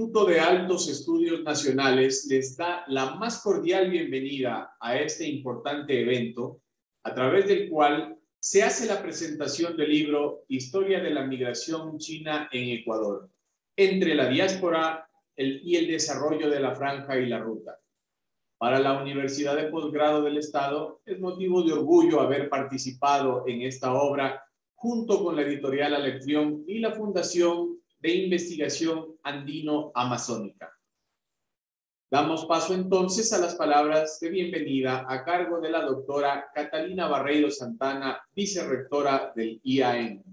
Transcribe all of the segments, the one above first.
Instituto de Altos Estudios Nacionales les da la más cordial bienvenida a este importante evento, a través del cual se hace la presentación del libro Historia de la Migración China en Ecuador, entre la diáspora y el desarrollo de la franja y la ruta. Para la Universidad de Posgrado del Estado es motivo de orgullo haber participado en esta obra junto con la editorial Alección y la Fundación de Investigación andino-amazónica. Damos paso entonces a las palabras de bienvenida a cargo de la doctora Catalina Barreiro Santana, vicerrectora del IAN.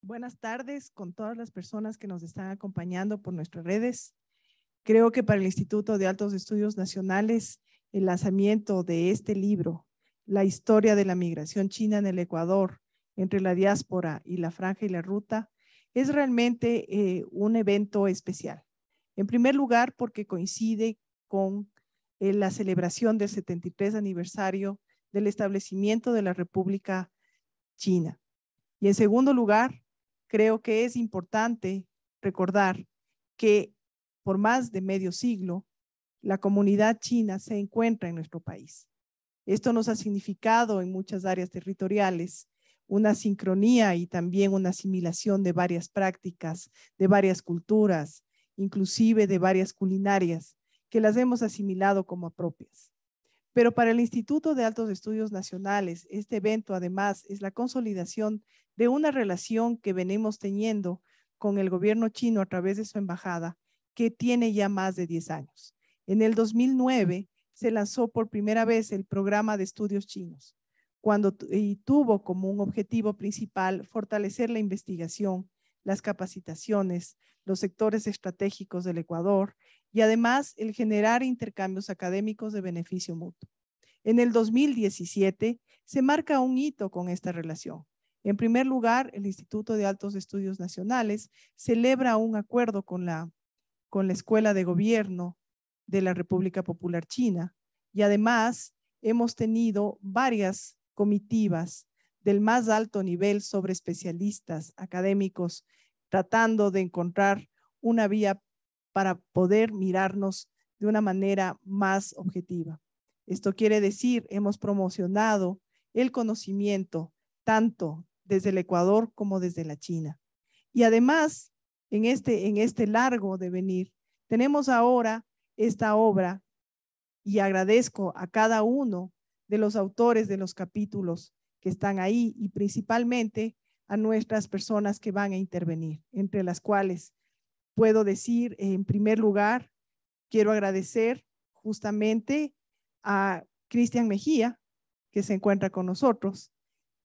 Buenas tardes con todas las personas que nos están acompañando por nuestras redes. Creo que para el Instituto de Altos Estudios Nacionales el lanzamiento de este libro, La historia de la migración china en el Ecuador, entre la diáspora y la franja y la ruta, es realmente eh, un evento especial. En primer lugar, porque coincide con eh, la celebración del 73 aniversario del establecimiento de la República China. Y en segundo lugar, creo que es importante recordar que por más de medio siglo, la comunidad china se encuentra en nuestro país. Esto nos ha significado en muchas áreas territoriales una sincronía y también una asimilación de varias prácticas, de varias culturas, inclusive de varias culinarias, que las hemos asimilado como propias. Pero para el Instituto de Altos Estudios Nacionales, este evento además es la consolidación de una relación que venimos teniendo con el gobierno chino a través de su embajada, que tiene ya más de 10 años. En el 2009 se lanzó por primera vez el programa de estudios chinos, cuando y tuvo como un objetivo principal fortalecer la investigación, las capacitaciones, los sectores estratégicos del Ecuador y además el generar intercambios académicos de beneficio mutuo. En el 2017 se marca un hito con esta relación. En primer lugar, el Instituto de Altos Estudios Nacionales celebra un acuerdo con la, con la Escuela de Gobierno de la República Popular China. Y además hemos tenido varias comitivas del más alto nivel sobre especialistas académicos tratando de encontrar una vía para poder mirarnos de una manera más objetiva. Esto quiere decir, hemos promocionado el conocimiento tanto desde el Ecuador como desde la China. Y además, en este, en este largo devenir, tenemos ahora esta obra y agradezco a cada uno de los autores de los capítulos que están ahí y principalmente a nuestras personas que van a intervenir, entre las cuales puedo decir, en primer lugar, quiero agradecer justamente a Cristian Mejía, que se encuentra con nosotros,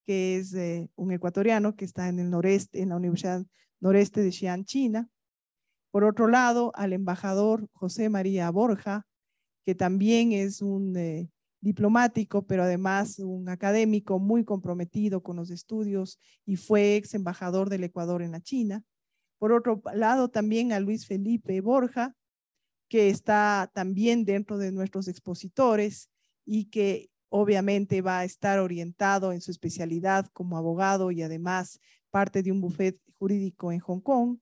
que es eh, un ecuatoriano que está en el noreste, en la Universidad Noreste de Xi'an, China, por otro lado, al embajador José María Borja, que también es un eh, diplomático, pero además un académico muy comprometido con los estudios y fue ex embajador del Ecuador en la China. Por otro lado, también a Luis Felipe Borja, que está también dentro de nuestros expositores y que obviamente va a estar orientado en su especialidad como abogado y además parte de un bufete jurídico en Hong Kong.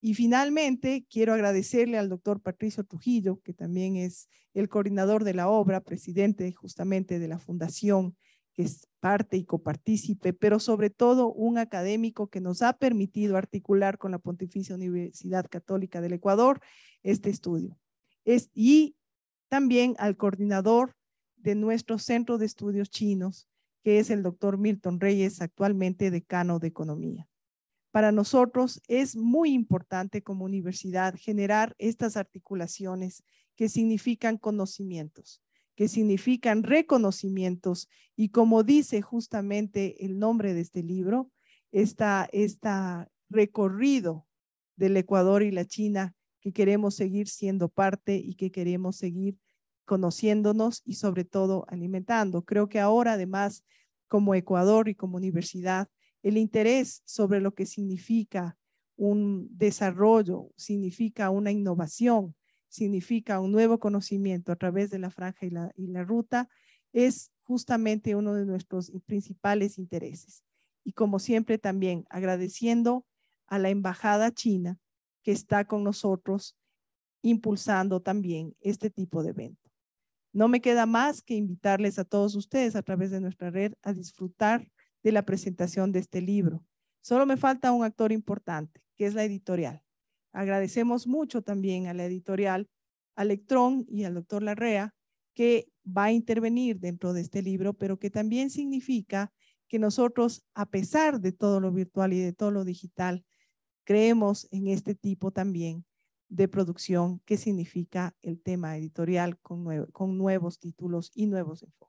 Y finalmente, quiero agradecerle al doctor Patricio Trujillo, que también es el coordinador de la obra, presidente justamente de la fundación, que es parte y copartícipe, pero sobre todo un académico que nos ha permitido articular con la Pontificia Universidad Católica del Ecuador este estudio. y también al coordinador de nuestro Centro de Estudios Chinos, que es el doctor Milton Reyes, actualmente decano de Economía para nosotros es muy importante como universidad generar estas articulaciones que significan conocimientos, que significan reconocimientos y como dice justamente el nombre de este libro, esta, esta recorrido del Ecuador y la China que queremos seguir siendo parte y que queremos seguir conociéndonos y sobre todo alimentando. Creo que ahora además como Ecuador y como universidad el interés sobre lo que significa un desarrollo, significa una innovación, significa un nuevo conocimiento a través de la franja y la, ruta, es justamente uno de nuestros principales intereses. Y como siempre también agradeciendo a la Embajada China que está con nosotros impulsando también este tipo de evento. No me queda más que invitarles a todos ustedes a través de nuestra red a disfrutar de la presentación de este libro. Solo me falta un actor importante, que es la editorial. Agradecemos mucho también a la editorial, a Electrón y al doctor Larrea, que va a intervenir dentro de este libro, pero que también significa que nosotros, a pesar de todo lo virtual y de todo lo digital, creemos en este tipo también de producción que significa el tema editorial con, con nuevos títulos y nuevos enfoques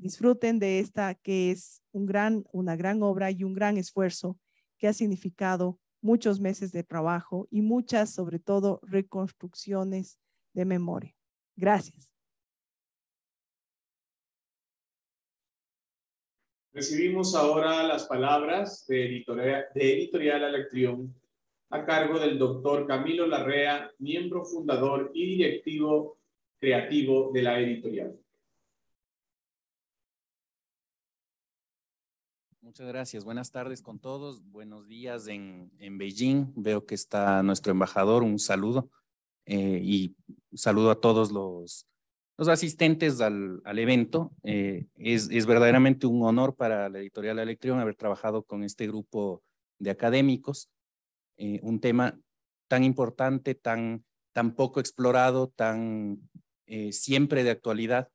disfruten de esta que es gran, una gran obra y un gran esfuerzo que ha significado muchos meses de trabajo y muchas, sobre todo, reconstrucciones de memoria. Gracias. Recibimos ahora las palabras de Editorial, de a cargo del doctor Camilo Larrea, miembro fundador y directivo creativo de la editorial. Muchas gracias. Buenas tardes con todos. Buenos días en, en Beijing. Veo que está nuestro embajador. Un saludo eh, y saludo a todos los, los asistentes al, al evento. Eh, es, es, verdaderamente un honor para la editorial Electrión haber trabajado con este grupo de académicos. Eh, un tema tan importante, tan, tan poco explorado, tan siempre de actualidad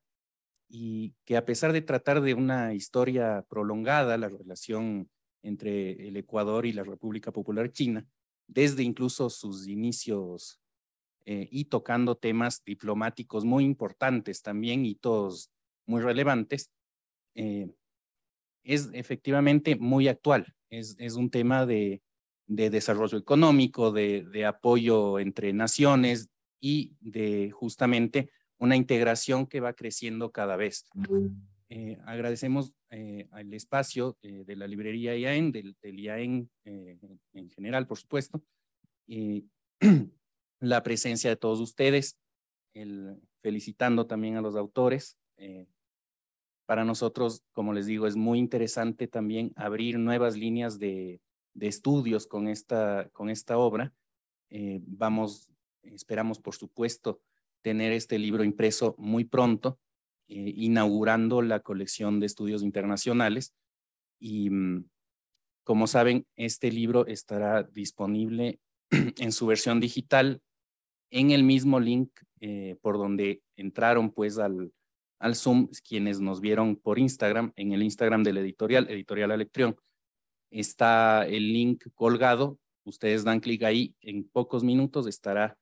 y que a pesar de tratar de una historia prolongada, la relación entre el Ecuador y la República Popular China, desde incluso sus inicios eh, y tocando temas diplomáticos muy importantes también, y todos muy relevantes, eh, es efectivamente muy actual. Es, es un tema de, de desarrollo económico, de, de apoyo entre naciones y de justamente una integración que va creciendo cada vez. Eh, agradecemos eh, al espacio eh, de la librería IAEN, del, del IAEN en general, por supuesto, y la presencia de todos ustedes, felicitando también a los autores. para nosotros, como les digo, es muy interesante también abrir nuevas líneas de, estudios con esta, con esta obra. vamos, esperamos, por supuesto, tener este libro impreso muy pronto, eh, inaugurando la colección de estudios internacionales. Y mm, como saben, este libro estará disponible en su versión digital en el mismo link eh, por donde entraron pues al, al Zoom quienes nos vieron por Instagram, en el Instagram de la editorial, editorial Electrión. Está el link colgado, ustedes dan clic ahí, en pocos minutos estará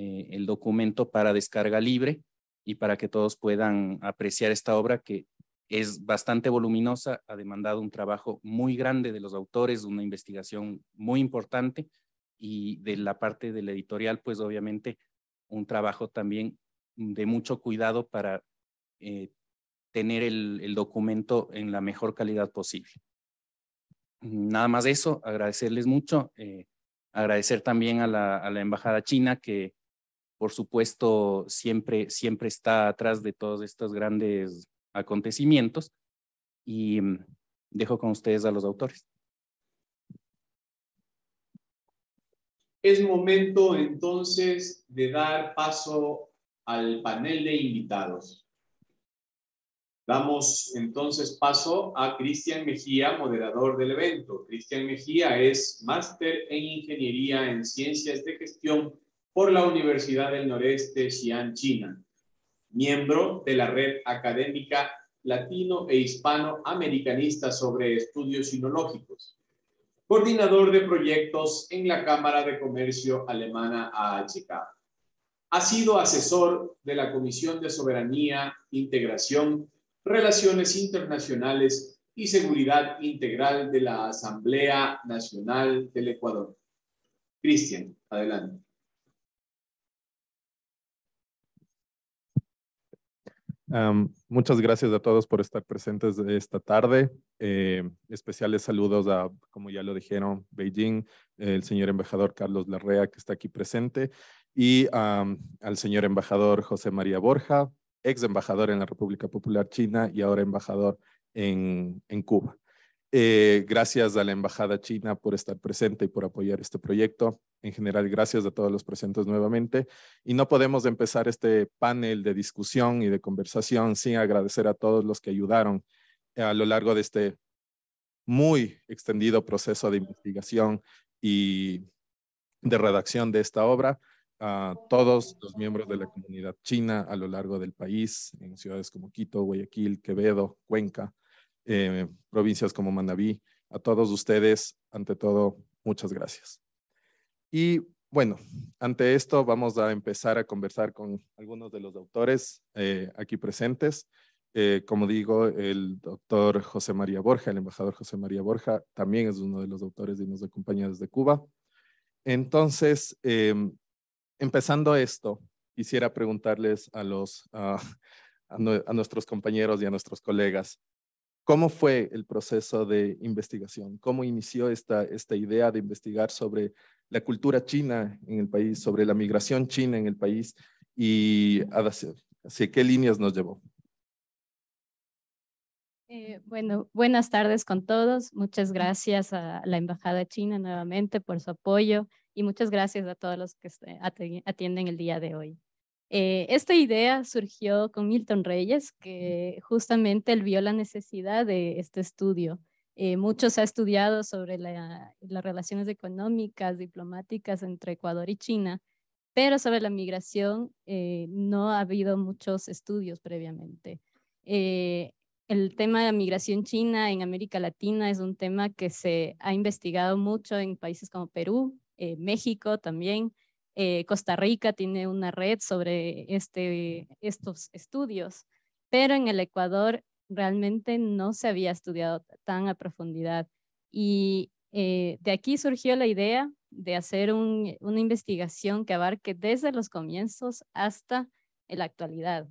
eh, el documento para descarga libre y para que todos puedan apreciar esta obra que es bastante voluminosa, ha demandado un trabajo muy grande de los autores, una investigación muy importante y de la parte de la editorial, pues obviamente un trabajo también de mucho cuidado para eh, tener el, documento en la mejor calidad posible. Nada más de eso, agradecerles mucho. Eh, agradecer también a la, a la, Embajada China que por supuesto, siempre, siempre está atrás de todos estos grandes acontecimientos. Y mm, dejo con ustedes a los autores. Es momento entonces de dar paso al panel de invitados. Damos entonces paso a Cristian Mejía, moderador del evento. Cristian Mejía es máster en Ingeniería en Ciencias de Gestión por la Universidad del Noreste Xi'an, China, miembro de la Red Académica Latino e hispano-americanista sobre Estudios Sinológicos, coordinador de proyectos en la Cámara de Comercio Alemana AHK. Ha sido asesor de la Comisión de Soberanía, Integración, Relaciones Internacionales y Seguridad Integral de la Asamblea Nacional del Ecuador. Cristian, adelante. muchas gracias a todos por estar presentes esta tarde. Eh, especiales saludos a, como ya lo dijeron, Beijing, el señor embajador Carlos Larrea, que está aquí presente, y al señor embajador José María Borja, ex embajador en la República Popular China y ahora embajador en Cuba. Eh, gracias a la Embajada China por estar presente y por apoyar este proyecto. En general, gracias a todos los presentes nuevamente. Y no podemos empezar este panel de discusión y de conversación sin agradecer a todos los que ayudaron a lo largo de este muy extendido proceso de investigación y de redacción de esta obra a todos los miembros de la comunidad china a lo largo del país, en ciudades como Quito, Guayaquil, Quevedo, Cuenca, eh, provincias como Manabí. A todos ustedes, ante todo, muchas gracias. Y bueno, ante esto vamos a empezar a conversar con algunos de los autores eh, aquí presentes. Eh, como digo, el doctor José María Borja, el embajador José María Borja, también es uno de los autores y nos acompaña desde Cuba. Entonces, em, empezando esto, quisiera preguntarles a, los, a nuestros compañeros y a nuestros colegas ¿Cómo fue el proceso de investigación? ¿Cómo inició esta, esta idea de investigar sobre la cultura china en el país, sobre la migración china en el país y hacia, qué líneas nos llevó? Eh, bueno, buenas tardes con todos. Muchas gracias a la Embajada China nuevamente por su apoyo y muchas gracias a todos los que atienden el día de hoy. Eh, esta idea surgió con Milton Reyes, que justamente él vio la necesidad de este estudio. Eh, mucho se ha estudiado sobre las relaciones económicas, diplomáticas entre Ecuador y China, pero sobre la migración eh, no ha habido muchos estudios previamente. Eh, el tema de la migración china en América Latina es un tema que se ha investigado mucho en países como Perú, México también, eh, Costa Rica tiene una red sobre este, estos estudios, pero en el Ecuador realmente no se había estudiado tan a profundidad. Y eh, de aquí surgió la idea de hacer una investigación que abarque desde los comienzos hasta la actualidad.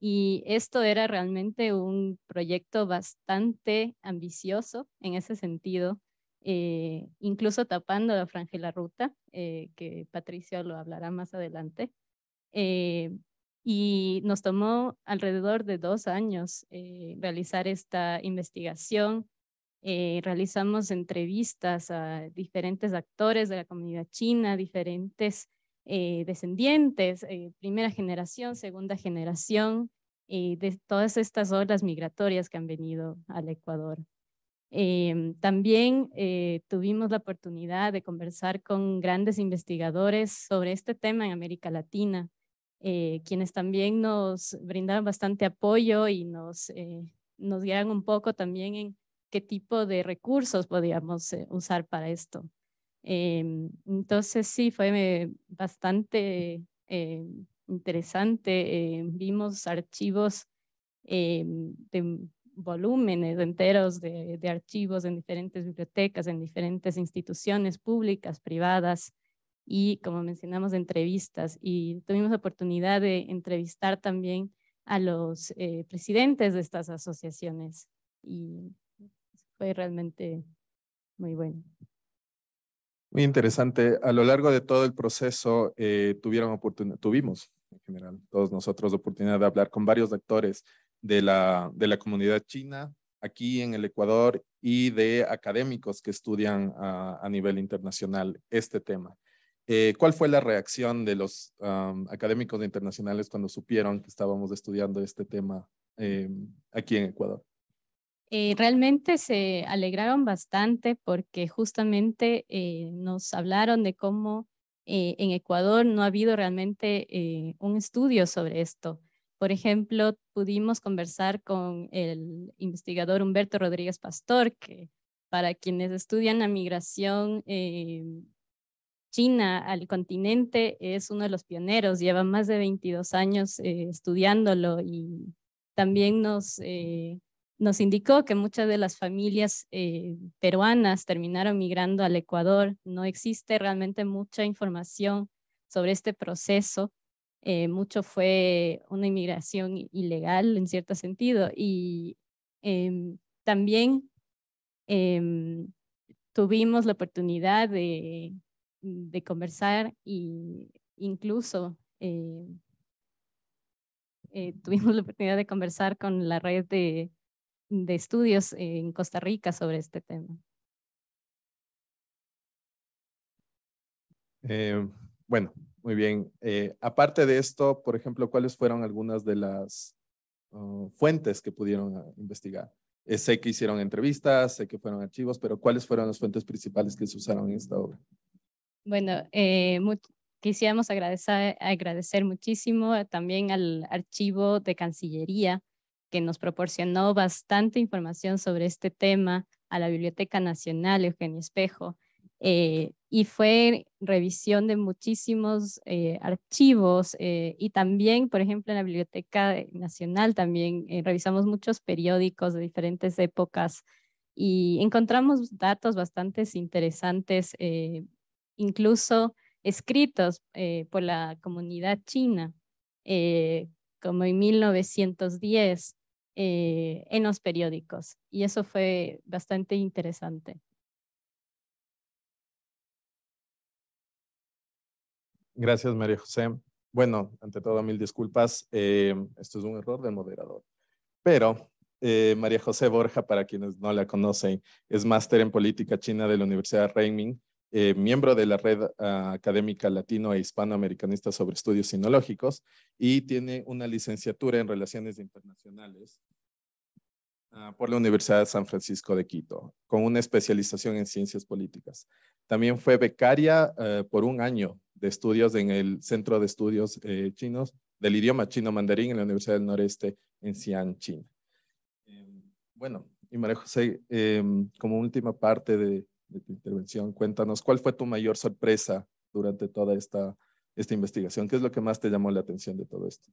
Y esto era realmente un proyecto bastante ambicioso en ese sentido, eh, incluso tapando la franja de la ruta, eh, que Patricia lo hablará más adelante. Eh, y nos tomó alrededor de dos años realizar esta investigación. realizamos entrevistas a diferentes actores de la comunidad china, diferentes descendientes, primera generación, segunda generación, de todas estas olas migratorias que han venido al Ecuador Em, también eh, tuvimos la oportunidad de conversar con grandes investigadores sobre este tema en América Latina, eh, quienes también nos brindaron bastante apoyo y nos, eh, nos guiaron un poco también en qué tipo de recursos podíamos usar para esto. Em, entonces sí, fue bastante interesante. vimos archivos em, de volúmenes enteros de, archivos en diferentes bibliotecas, en diferentes instituciones públicas, privadas, y como mencionamos, entrevistas. Y tuvimos oportunidad de entrevistar también a los eh, presidentes de estas asociaciones y fue realmente muy bueno. Muy interesante. A lo largo de todo el proceso eh, tuvieron oportunidad tuvimos en general todos nosotros oportunidad de hablar con varios actores de la, comunidad china aquí en el Ecuador y de académicos que estudian a, nivel internacional este tema. Eh, ¿Cuál fue la reacción de los um, académicos internacionales cuando supieron que estábamos estudiando este tema eh, aquí en Ecuador? Eh, realmente se alegraron bastante porque justamente nos hablaron de cómo en Ecuador no ha habido realmente un estudio sobre esto. Por ejemplo, pudimos conversar con el investigador Humberto Rodríguez Pastor, que para quienes estudian la migración em, china al continente es uno de los pioneros, lleva más de 22 años eh, estudiándolo y también nos, eh, nos indicó que muchas de las familias eh, peruanas terminaron migrando al Ecuador. No existe realmente mucha información sobre este proceso eh, mucho fue una inmigración ilegal en cierto sentido y em, también em, tuvimos la oportunidad de, conversar e incluso eh, eh, tuvimos la oportunidad de conversar con la red de, de estudios en Costa Rica sobre este tema. bueno, muy bien. Eh, aparte de esto, por ejemplo, ¿cuáles fueron algunas de las ah, fuentes que pudieron ah, investigar? Eh, sé que hicieron entrevistas, sé que fueron archivos, pero ¿cuáles fueron las fuentes principales que se usaron en esta obra? Bueno, eh, quisiéramos agradecer, agradecer muchísimo también al archivo de Cancillería que nos proporcionó bastante información sobre este tema, a la Biblioteca Nacional Eugenio Espejo y fue revisión de muchísimos eh, archivos eh, y también, por ejemplo, en la Biblioteca eh, Nacional también revisamos muchos periódicos de diferentes épocas y encontramos datos bastante interesantes, incluso escritos por la comunidad china, como en 1910, en los periódicos. Y eso fue bastante interesante. Gracias, María José. Bueno, ante todo, mil disculpas. Eh, esto es un error del moderador. Pero eh, María José Borja, para quienes no la conocen, es máster en política china de la Universidad Reiming, eh, miembro de la Red ah, Académica Latino e Hispanoamericanista sobre Estudios Sinológicos y tiene una licenciatura en Relaciones Internacionales ah, por la Universidad de San Francisco de Quito, con una especialización en Ciencias Políticas. También fue becaria por un año de estudios en el Centro de Estudios eh, Chinos del idioma chino-mandarín en la Universidad del Noreste en Xi'an, China. Em, bueno, y María José, em, como última parte de, tu intervención, cuéntanos, ¿cuál fue tu mayor sorpresa durante toda esta, esta investigación? ¿Qué es lo que más te llamó la atención de todo esto?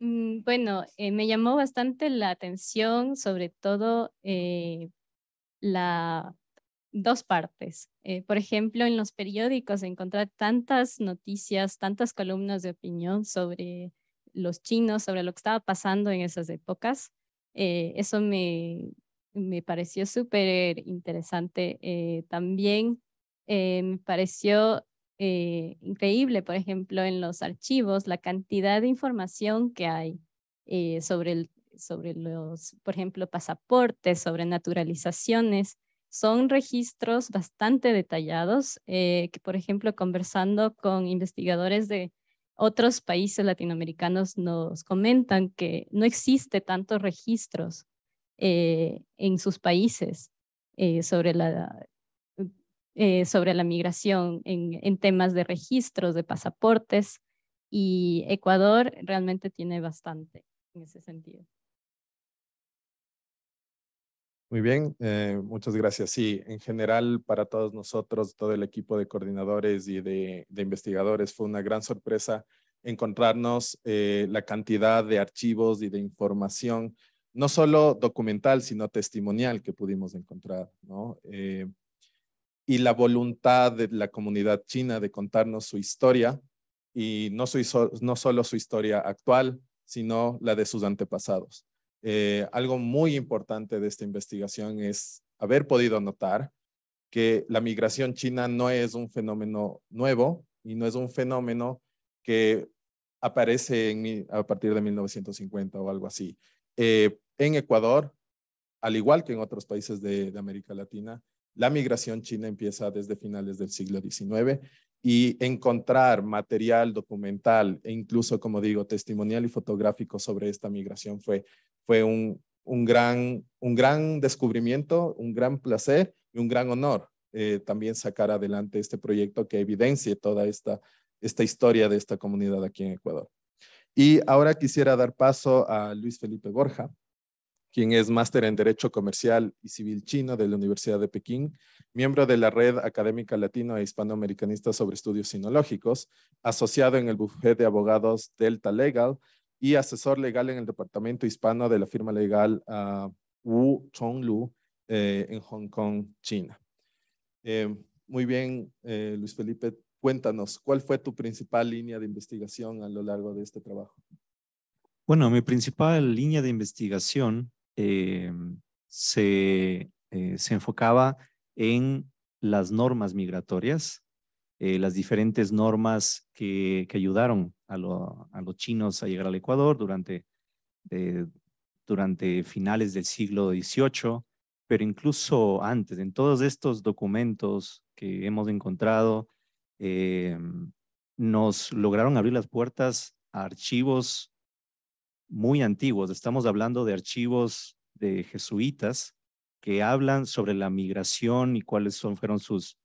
Mm, bueno, eh, me llamó bastante la atención, sobre todo eh, la dos partes. Eh, por ejemplo, en los periódicos encontrar tantas noticias, tantas columnas de opinión sobre los chinos, sobre lo que estaba pasando en esas épocas. Eh, eso me, me pareció súper interesante. Eh, también me pareció increíble, por ejemplo, en los archivos, la cantidad de información que hay sobre, sobre los, por ejemplo, pasaportes, sobre naturalizaciones son registros bastante detallados, eh, que por ejemplo conversando con investigadores de otros países latinoamericanos nos comentan que no existe tantos registros eh, en sus países eh, sobre, la, sobre la migración en temas de registros, de pasaportes, y Ecuador realmente tiene bastante en ese sentido. Muy bien, eh, muchas gracias. Sí, en general para todos nosotros, todo el equipo de coordinadores y de, investigadores, fue una gran sorpresa encontrarnos eh, la cantidad de archivos y de información, no solo documental, sino testimonial que pudimos encontrar, ¿no? Eh, y la voluntad de la comunidad china de contarnos su historia, y no solo su historia actual, sino la de sus antepasados. Eh, algo muy importante de esta investigación es haber podido notar que la migración china no es un fenómeno nuevo y no es un fenómeno que aparece a partir de 1950 o algo así. Eh, en Ecuador, al igual que en otros países de, de América Latina, la migración china empieza desde finales del siglo XIX y encontrar material documental e incluso, como digo, testimonial y fotográfico sobre esta migración fue fue un, gran, descubrimiento, un gran placer y un gran honor eh, también sacar adelante este proyecto que evidencie toda esta, esta historia de esta comunidad aquí en Ecuador. Y ahora quisiera dar paso a Luis Felipe Borja, quien es máster en Derecho Comercial y Civil Chino de la Universidad de Pekín, miembro de la Red Académica Latino e Hispanoamericanista sobre Estudios Sinológicos, asociado en el bufete de abogados Delta Legal y asesor legal en el departamento hispano de la firma legal Wu Chonglu eh, en Hong Kong, China. Eh, muy bien, eh, Luis Felipe, cuéntanos, ¿cuál fue tu principal línea de investigación a lo largo de este trabajo? Bueno, mi principal línea de investigación se enfocaba en las normas migratorias eh, las diferentes normas que, ayudaron a, los chinos a llegar al Ecuador durante, eh, durante finales del siglo XVIII, pero incluso antes, en todos estos documentos que hemos encontrado, eh, nos lograron abrir las puertas a archivos muy antiguos. Estamos hablando de archivos de jesuitas que hablan sobre la migración y cuáles son, fueron sus,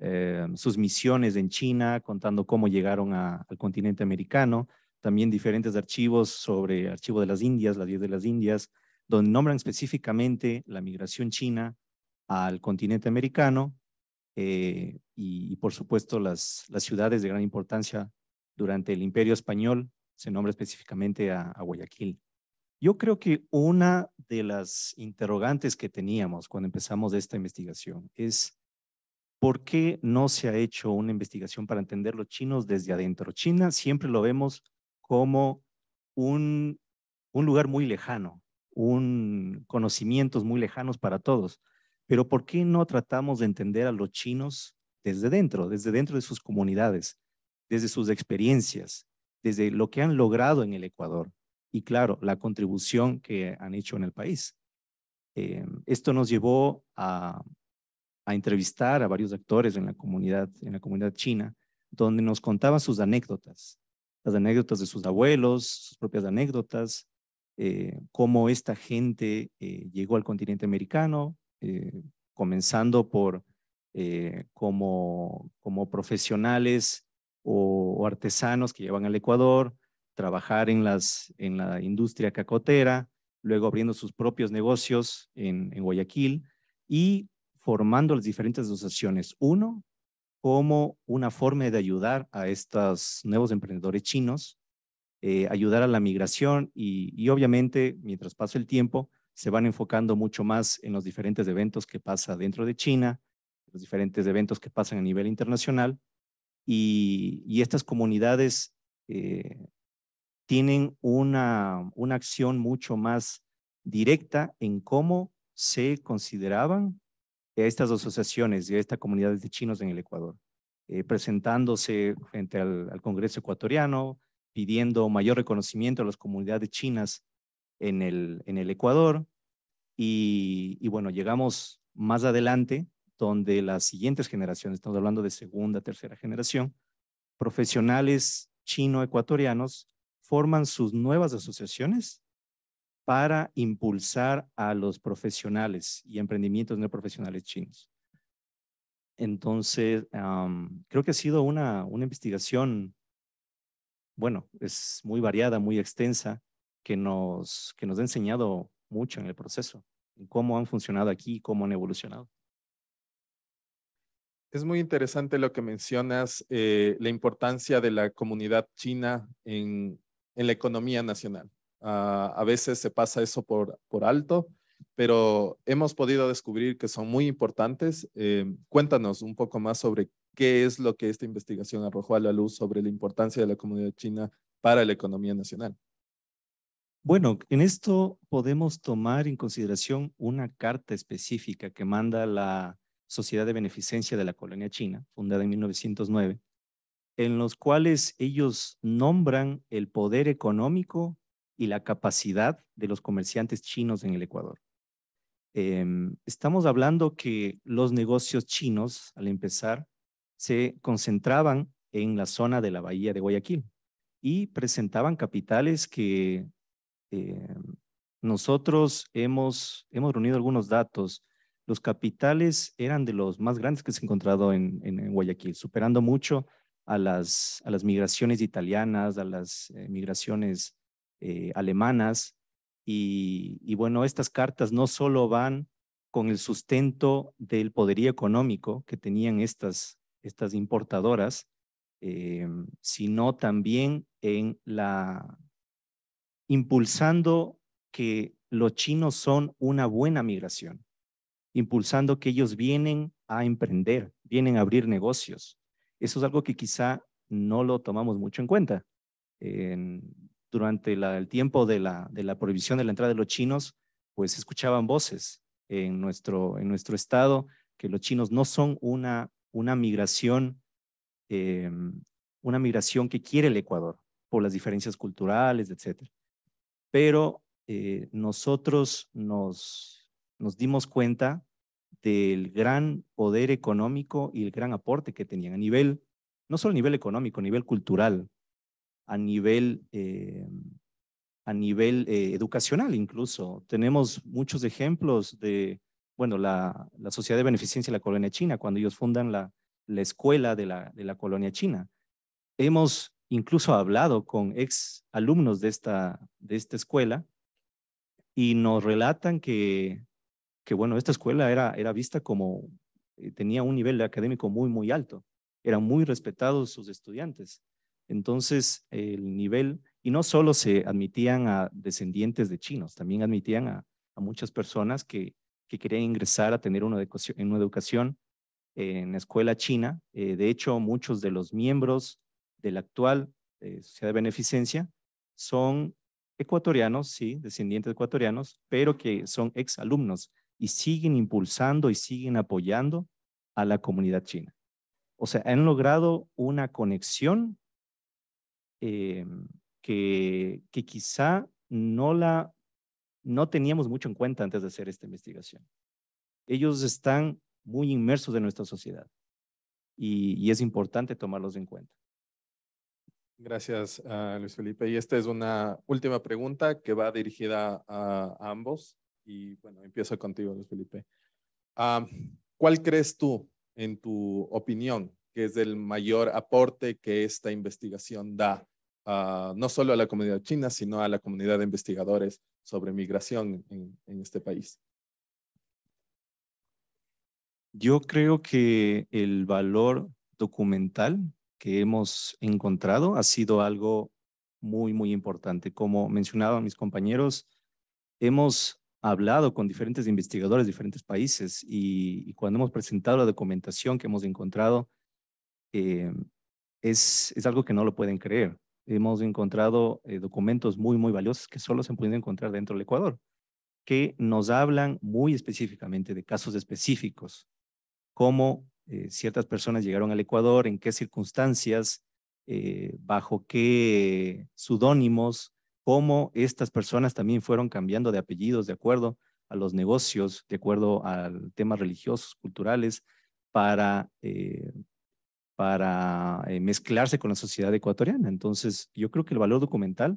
eh, sus misiones en China, contando cómo llegaron al continente americano, también diferentes archivos sobre Archivo de las Indias, la 10 de las Indias, donde nombran específicamente la migración china al continente americano eh, y, por supuesto las, las ciudades de gran importancia durante el imperio español, se nombra específicamente a Guayaquil. Yo creo que una de las interrogantes que teníamos cuando empezamos esta investigación es ¿Por qué no se ha hecho una investigación para entender los chinos desde adentro? China siempre lo vemos como un, lugar muy lejano, un, conocimientos muy lejanos para todos. Pero ¿por qué no tratamos de entender a los chinos desde dentro, desde dentro de sus comunidades, desde sus experiencias, desde lo que han logrado en el Ecuador? Y claro, la contribución que han hecho en el país. Eh, esto nos llevó a, a entrevistar a varios actores en la comunidad, en la comunidad china, donde nos contaban sus anécdotas, las anécdotas de sus abuelos, sus propias anécdotas, eh, cómo esta gente eh, llegó al continente americano, eh, comenzando por como, como profesionales o, artesanos que llevan al Ecuador, trabajar en, las, en la industria cacotera, luego abriendo sus propios negocios en Guayaquil y formando las diferentes asociaciones. Uno, como una forma de ayudar a estos nuevos emprendedores chinos, eh, ayudar a la migración y, obviamente, mientras pasa el tiempo, se van enfocando mucho más en los diferentes eventos que pasa dentro de China, los diferentes eventos que pasan a nivel internacional y, estas comunidades eh, tienen una, una acción mucho más directa en cómo se consideraban a eh, estas asociaciones y a estas comunidades de chinos en el Ecuador, eh, presentándose frente al, Congreso ecuatoriano, pidiendo mayor reconocimiento a las comunidades chinas en el, en el Ecuador. Y, y bueno, llegamos más adelante, donde las siguientes generaciones, estamos hablando de segunda, tercera generación, profesionales chino-ecuatorianos forman sus nuevas asociaciones para impulsar a los profesionales y emprendimientos no profesionales chinos. Entonces, creo que ha sido una, una investigación, bueno, es muy variada, muy extensa, que nos, que nos ha enseñado mucho en el proceso, en cómo han funcionado aquí, cómo han evolucionado. Es muy interesante lo que mencionas, eh, la importancia de la comunidad china en, en la economía nacional. Ah, a veces se pasa eso por, por alto, pero hemos podido descubrir que son muy importantes. Em, cuéntanos un poco más sobre qué es lo que esta investigación arrojó a la luz sobre la importancia de la comunidad china para la economía nacional. Bueno, en esto podemos tomar en consideración una carta específica que manda la Sociedad de Beneficencia de la Colonia China, fundada en 1909, en los cuales ellos nombran el poder económico y la capacidad de los comerciantes chinos en el Ecuador. Em, estamos hablando que los negocios chinos, al empezar, se concentraban en la zona de la bahía de Guayaquil y presentaban capitales que em, nosotros hemos, hemos reunido algunos datos. Los capitales eran de los más grandes que se han encontrado en, Guayaquil, superando mucho a las, a las migraciones italianas, a las eh, migraciones eh, alemanas. Y, bueno, estas cartas no solo van con el sustento del poderío económico que tenían estas, estas importadoras, eh, sino también en la impulsando que los chinos son una buena migración, impulsando que ellos vienen a emprender, vienen a abrir negocios. Eso es algo que quizá no lo tomamos mucho en cuenta. En, durante el tiempo de la, prohibición de la entrada de los chinos, pues escuchaban voces en nuestro, en nuestro estado que los chinos no son una, una migración, em, una migración que quiere el Ecuador por las diferencias culturales, etc. Pero eh, nosotros nos, nos dimos cuenta del gran poder económico y el gran aporte que tenían a nivel, no solo a nivel económico, a nivel cultural, a nivel, eh, a nivel eh, educacional incluso. Tenemos muchos ejemplos de, bueno, la, Sociedad de Beneficencia de la Colonia China, cuando ellos fundan la, la escuela de la, de la Colonia China. Hemos incluso hablado con ex alumnos de esta, de esta escuela y nos relatan que, que bueno, esta escuela era, era vista como, eh, tenía un nivel académico muy, muy alto. Eran muy respetados sus estudiantes. Entonces, el nivel, y no solo se admitían a descendientes de chinos, también admitían a, muchas personas que, que querían ingresar a tener una educación, una educación en escuela china. Eh, de hecho, muchos de los miembros de la actual eh, sociedad de beneficencia son ecuatorianos, sí, descendientes ecuatorianos, pero que son ex alumnos y siguen impulsando y siguen apoyando a la comunidad china. O sea, han logrado una conexión eh, que, que quizá no la no teníamos mucho en cuenta antes de hacer esta investigación. Ellos están muy inmersos en nuestra sociedad y, es importante tomarlos en cuenta. Gracias, ah, Luis Felipe. Y esta es una última pregunta que va dirigida a, ambos. Y bueno, empiezo contigo, Luis Felipe. Ah, ¿Cuál crees tú, en tu opinión, que es el mayor aporte que esta investigación da, ah, no solo a la comunidad china, sino a la comunidad de investigadores sobre migración en, este país. Yo creo que el valor documental que hemos encontrado ha sido algo muy, muy importante. Como mencionaban mis compañeros, hemos hablado con diferentes investigadores de diferentes países y, cuando hemos presentado la documentación que hemos encontrado, eh, es, es, algo que no lo pueden creer. Hemos encontrado eh, documentos muy, muy valiosos que solo se pueden encontrar dentro del Ecuador, que nos hablan muy específicamente de casos específicos, cómo eh, ciertas personas llegaron al Ecuador, en qué circunstancias, bajo qué pseudónimos, cómo estas personas también fueron cambiando de apellidos de acuerdo a los negocios, de acuerdo a temas religiosos, culturales, para para eh, mezclarse con la sociedad ecuatoriana. Entonces, yo creo que el valor documental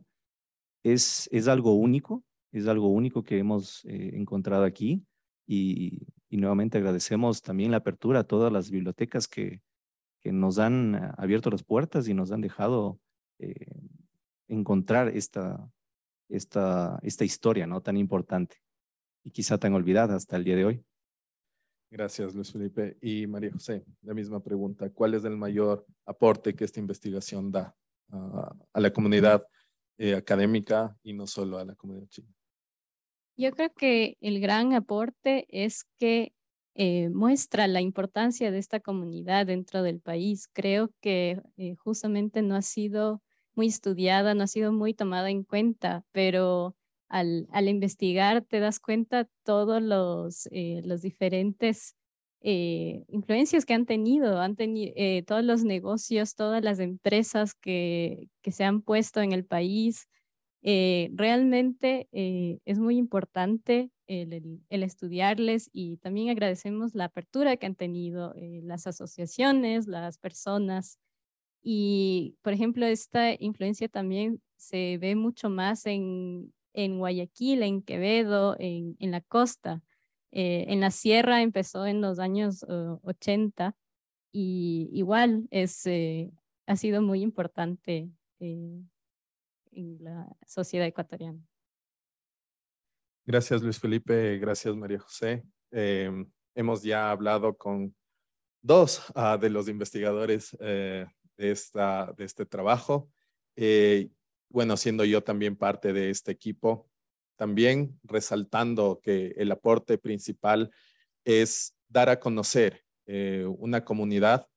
es, es algo único, es algo único que hemos eh, encontrado aquí y, nuevamente agradecemos también la apertura a todas las bibliotecas que, que nos han eh, abierto las puertas y nos han dejado encontrar esta, esta, esta historia ¿no? tan importante y quizá tan olvidada hasta el día de hoy. Gracias, Luis Felipe. Y María José, la misma pregunta. ¿Cuál es el mayor aporte que esta investigación da ah, a la comunidad eh, académica y no solo a la comunidad china? Yo creo que el gran aporte es que eh, muestra la importancia de esta comunidad dentro del país. Creo que eh, justamente no ha sido muy estudiada, no ha sido muy tomada en cuenta, pero al, investigar te das cuenta todos los, eh, los diferentes eh, influencias que han tenido, han eh, todos los negocios, todas las empresas que, que se han puesto en el país. realmente es muy importante el, el, estudiarles y también agradecemos la apertura que han tenido las asociaciones, las personas y, por ejemplo, esta influencia también se ve mucho más en, en Guayaquil, en Quevedo, en, la costa. Eh, en la sierra empezó en los años 80 eh, y igual es, eh, ha sido muy importante en la sociedad ecuatoriana. Gracias Luis Felipe, gracias María José. Em, hemos ya hablado con dos ah, de los investigadores de, esta, de este trabajo bueno, siendo yo también parte de este equipo, también resaltando que el aporte principal es dar a conocer eh, una comunidad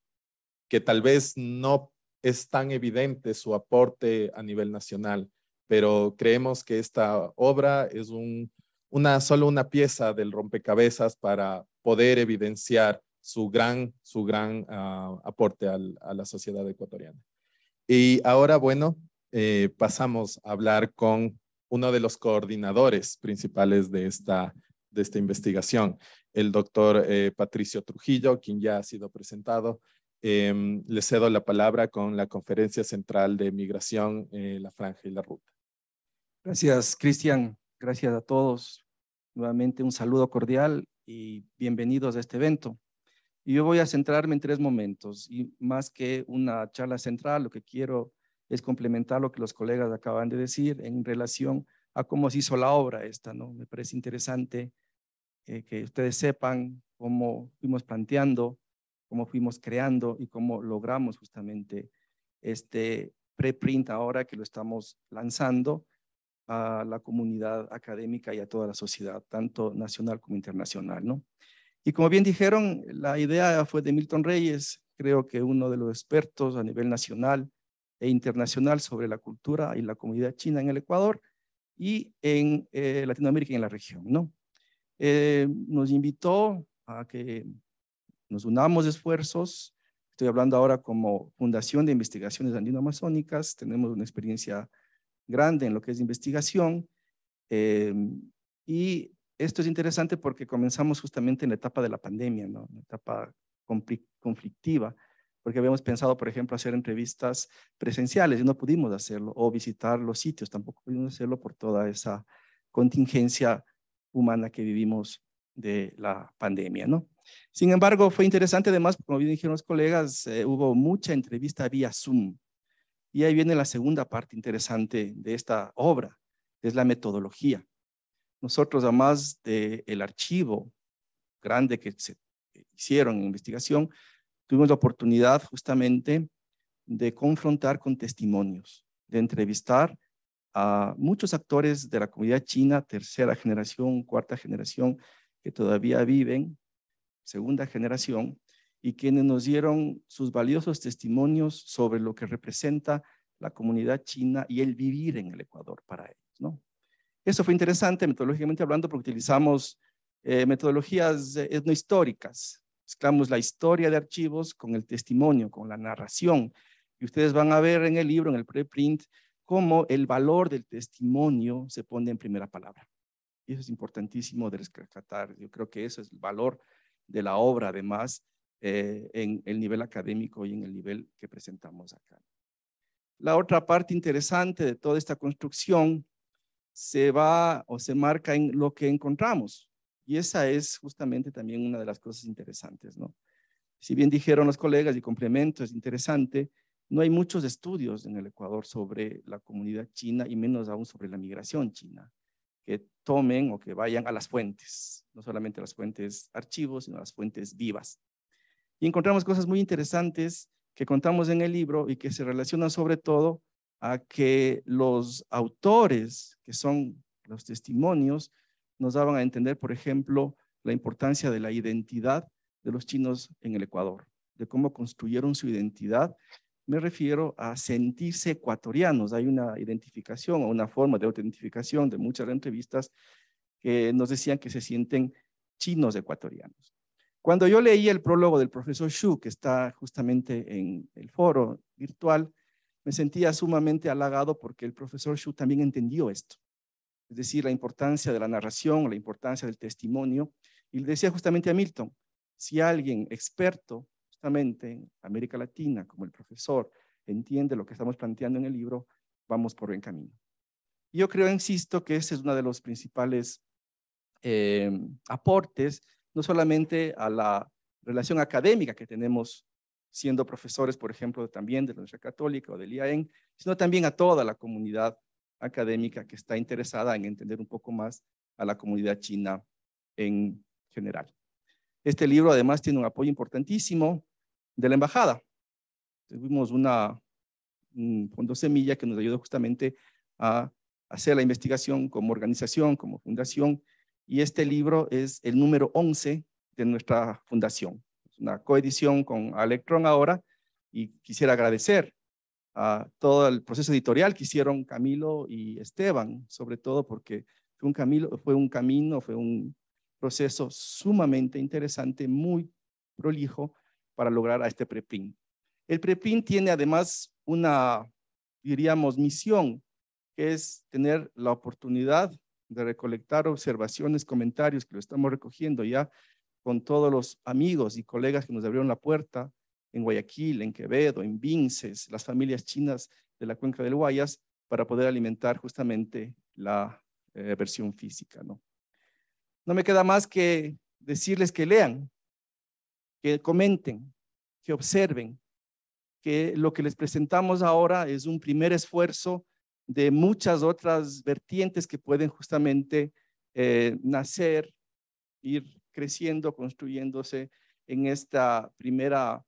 que tal vez no es tan evidente su aporte a nivel nacional, pero creemos que esta obra es un, una, solo una pieza del rompecabezas para poder evidenciar su gran, su gran ah, aporte a la sociedad ecuatoriana. Y ahora, bueno, eh, pasamos a hablar con uno de los coordinadores principales de esta, de esta investigación, el doctor eh, Patricio Trujillo, quien ya ha sido presentado. Em, le cedo la palabra con la Conferencia Central de Migración, eh, la Franja y la Ruta. Gracias, Cristian. Gracias a todos. Nuevamente un saludo cordial y bienvenidos a este evento. Y yo voy a centrarme en tres momentos y más que una charla central, lo que quiero es complementar lo que los colegas acaban de decir en relación a cómo se hizo la obra esta, ¿no? Me parece interesante eh, que ustedes sepan cómo fuimos planteando, cómo fuimos creando y cómo logramos justamente este preprint ahora que lo estamos lanzando a la comunidad académica y a toda la sociedad, tanto nacional como internacional, ¿no? Y como bien dijeron, la idea fue de Milton Reyes, creo que uno de los expertos a nivel nacional e internacional sobre la cultura y la comunidad china en el Ecuador y en eh, Latinoamérica y en la región. ¿no? Eh, nos invitó a que nos unamos esfuerzos. Estoy hablando ahora como Fundación de Investigaciones Andino-Amazónicas. Tenemos una experiencia grande en lo que es investigación. Em, y esto es interesante porque comenzamos justamente en la etapa de la pandemia, ¿no? la etapa conflictiva porque habíamos pensado, por ejemplo, hacer entrevistas presenciales y no pudimos hacerlo, o visitar los sitios, tampoco pudimos hacerlo por toda esa contingencia humana que vivimos de la pandemia, ¿no? Sin embargo, fue interesante además, como bien dijeron los colegas, eh, hubo mucha entrevista vía Zoom. Y ahí viene la segunda parte interesante de esta obra, es la metodología. Nosotros, además del archivo grande que se hicieron en investigación, tuvimos la oportunidad justamente de confrontar con testimonios, de entrevistar a muchos actores de la comunidad china, tercera generación, cuarta generación, que todavía viven, segunda generación, y quienes nos dieron sus valiosos testimonios sobre lo que representa la comunidad china y el vivir en el Ecuador para ellos. ¿no? Eso fue interesante metodológicamente hablando porque utilizamos eh, metodologías eh, etnohistóricas Mezclamos la historia de archivos con el testimonio, con la narración. Y ustedes van a ver en el libro, en el preprint, cómo el valor del testimonio se pone en primera palabra. Y eso es importantísimo de rescatar. Yo creo que eso es el valor de la obra, además, eh, en el nivel académico y en el nivel que presentamos acá. La otra parte interesante de toda esta construcción se va o se marca en lo que encontramos. Y esa es justamente también una de las cosas interesantes, ¿no? Si bien dijeron los colegas y complemento, es interesante, no hay muchos estudios en el Ecuador sobre la comunidad china y menos aún sobre la migración china, que tomen o que vayan a las fuentes, no solamente las fuentes archivos, sino las fuentes vivas. Y encontramos cosas muy interesantes que contamos en el libro y que se relacionan sobre todo a que los autores, que son los testimonios, nos daban a entender, por ejemplo, la importancia de la identidad de los chinos en el Ecuador, de cómo construyeron su identidad. Me refiero a sentirse ecuatorianos. Hay una identificación o una forma de autentificación de muchas entrevistas que nos decían que se sienten chinos ecuatorianos. Cuando yo leí el prólogo del profesor Xu, que está justamente en el foro virtual, me sentía sumamente halagado porque el profesor Xu también entendió esto es decir, la importancia de la narración, la importancia del testimonio. Y le decía justamente a Milton, si alguien experto justamente en América Latina, como el profesor, entiende lo que estamos planteando en el libro, vamos por buen camino. Yo creo, insisto, que ese es uno de los principales eh, aportes, no solamente a la relación académica que tenemos siendo profesores, por ejemplo, también de la Universidad Católica o del IAEN, sino también a toda la comunidad académica que está interesada en entender un poco más a la comunidad china en general. Este libro además tiene un apoyo importantísimo de la embajada. Tuvimos una, un fondo semilla que nos ayudó justamente a hacer la investigación como organización, como fundación, y este libro es el número 11 de nuestra fundación. Es una coedición con Electron ahora y quisiera agradecer todo el proceso editorial que hicieron Camilo y Esteban, sobre todo porque fue un, fue un camino, fue un proceso sumamente interesante, muy prolijo para lograr a este PREPIN. El PREPIN tiene además una, diríamos, misión, que es tener la oportunidad de recolectar observaciones, comentarios, que lo estamos recogiendo ya con todos los amigos y colegas que nos abrieron la puerta, en Guayaquil, en Quevedo, en Vinces, las familias chinas de la cuenca del Guayas, para poder alimentar justamente la eh, versión física. ¿no? me queda más que decirles que lean, que comenten, que observen, que lo que les presentamos ahora es un primer esfuerzo de muchas otras vertientes que pueden justamente eh, nacer, ir creciendo, construyéndose en esta primera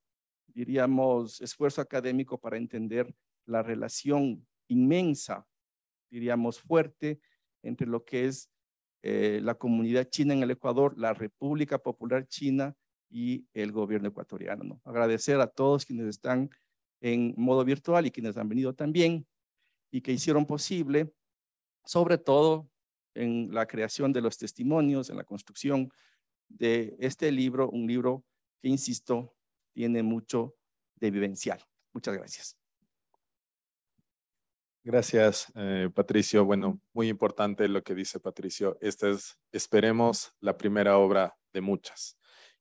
diríamos, esfuerzo académico para entender la relación inmensa, diríamos, fuerte entre lo que es eh, la comunidad china en el Ecuador, la República Popular China y el gobierno ecuatoriano. ¿no? Agradecer a todos quienes están en modo virtual y quienes han venido también y que hicieron posible, sobre todo en la creación de los testimonios, en la construcción de este libro, un libro que, insisto, tiene mucho de vivencial. Muchas gracias. Gracias, eh, Patricio. Bueno, muy importante lo que dice Patricio. Esta es, esperemos, la primera obra de muchas.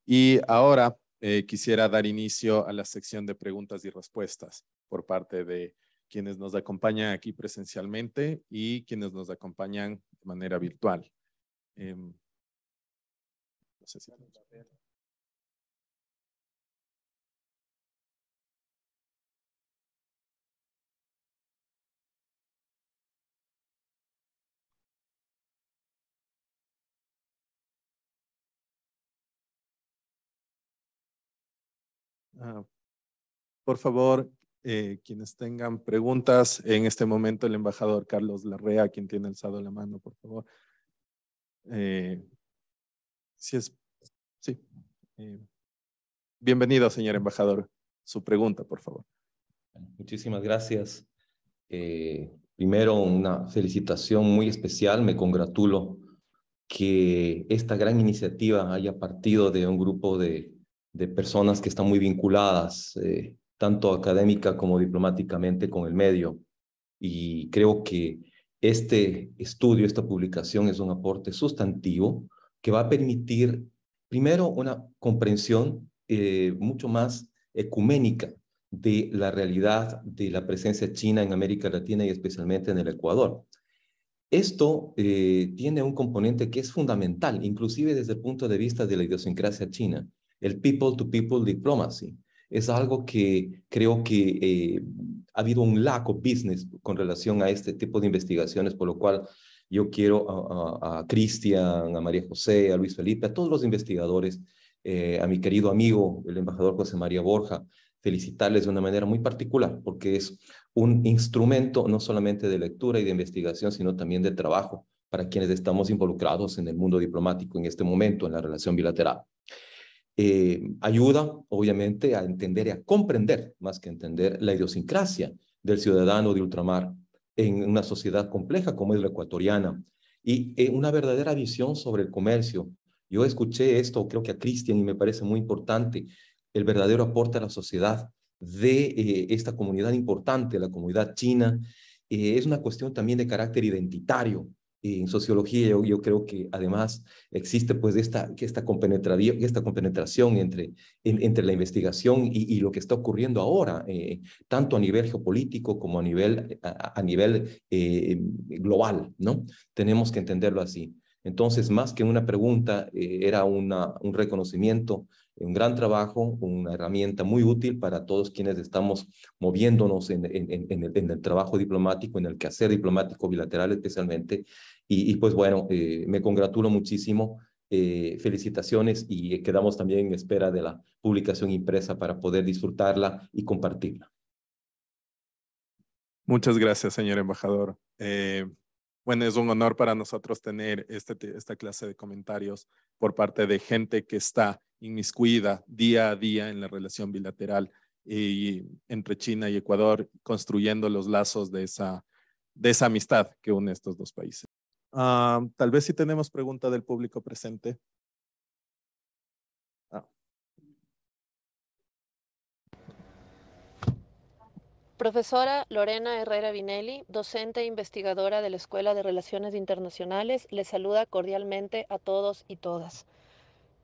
Y ahora eh, quisiera dar inicio a la sección de preguntas y respuestas por parte de quienes nos acompañan aquí presencialmente y quienes nos acompañan de manera virtual. Em, por favor, eh, quienes tengan preguntas, en este momento el embajador Carlos Larrea, quien tiene alzado la mano, por favor. Eh, si es, sí. Eh, bienvenido, señor embajador. Su pregunta, por favor. Muchísimas gracias. primero, una felicitación muy especial. Me congratulo que esta gran iniciativa haya partido de un grupo de de personas que están muy vinculadas, eh, tanto académica como diplomáticamente, con el medio. Y creo que este estudio, esta publicación es un aporte sustantivo que va a permitir, primero, una comprensión eh, mucho más ecuménica de la realidad de la presencia china en América Latina y especialmente en el Ecuador. Esto eh, tiene un componente que es fundamental, inclusive desde el punto de vista de la idiosincrasia china, el people-to-people diplomacy. Es algo que creo que eh, ha habido un laco business con relación a este tipo de investigaciones, por lo cual yo quiero a, Cristian, a María José, a Luis Felipe, a todos los investigadores, eh, a mi querido amigo, el embajador José María Borja, felicitarles de una manera muy particular, porque es un instrumento no solamente de lectura y de investigación, sino también de trabajo para quienes estamos involucrados en el mundo diplomático en este momento, en la relación bilateral. Eh, ayuda, obviamente, a entender y a comprender, más que entender, la idiosincrasia del ciudadano de ultramar en una sociedad compleja como es la ecuatoriana y eh, una verdadera visión sobre el comercio. Yo escuché esto, creo que a Cristian, y me parece muy importante, el verdadero aporte a la sociedad de eh, esta comunidad importante, la comunidad china. es una cuestión también de carácter identitario, en sociología yo, creo que además existe pues esta, esta, compenetración, esta entre, entre la investigación y, lo que está ocurriendo ahora, eh, tanto a nivel geopolítico como a nivel, a, nivel eh, global, ¿no? Tenemos que entenderlo así. Entonces, más que una pregunta, eh, era una, un reconocimiento un gran trabajo, una herramienta muy útil para todos quienes estamos moviéndonos en, en, el, trabajo diplomático, en el quehacer diplomático bilateral especialmente. Y, pues bueno, eh, me congratulo muchísimo. Eh, felicitaciones y eh, quedamos también en espera de la publicación impresa para poder disfrutarla y compartirla. Muchas gracias, señor embajador bueno, es un honor para nosotros tener este, esta clase de comentarios por parte de gente que está inmiscuida día a día en la relación bilateral y, eh, entre China y Ecuador, construyendo los lazos de esa, de esa amistad que une estos dos países. Ah, tal vez si tenemos pregunta del público presente. Profesora Lorena Herrera Vinelli, docente e investigadora de la Escuela de Relaciones Internacionales, les saluda cordialmente a todos y todas.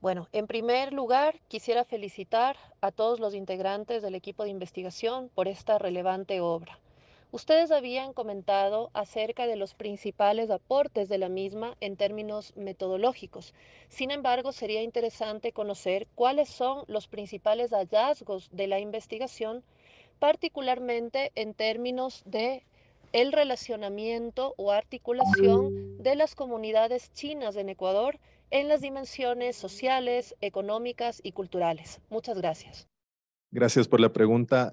Bueno, en primer lugar, quisiera felicitar a todos los integrantes del equipo de investigación por esta relevante obra. Ustedes habían comentado acerca de los principales aportes de la misma en términos metodológicos. Sin embargo, sería interesante conocer cuáles son los principales hallazgos de la investigación particularmente en términos de el relacionamiento o articulación de las comunidades chinas en Ecuador en las dimensiones sociales, económicas y culturales. Muchas gracias. Gracias por la pregunta.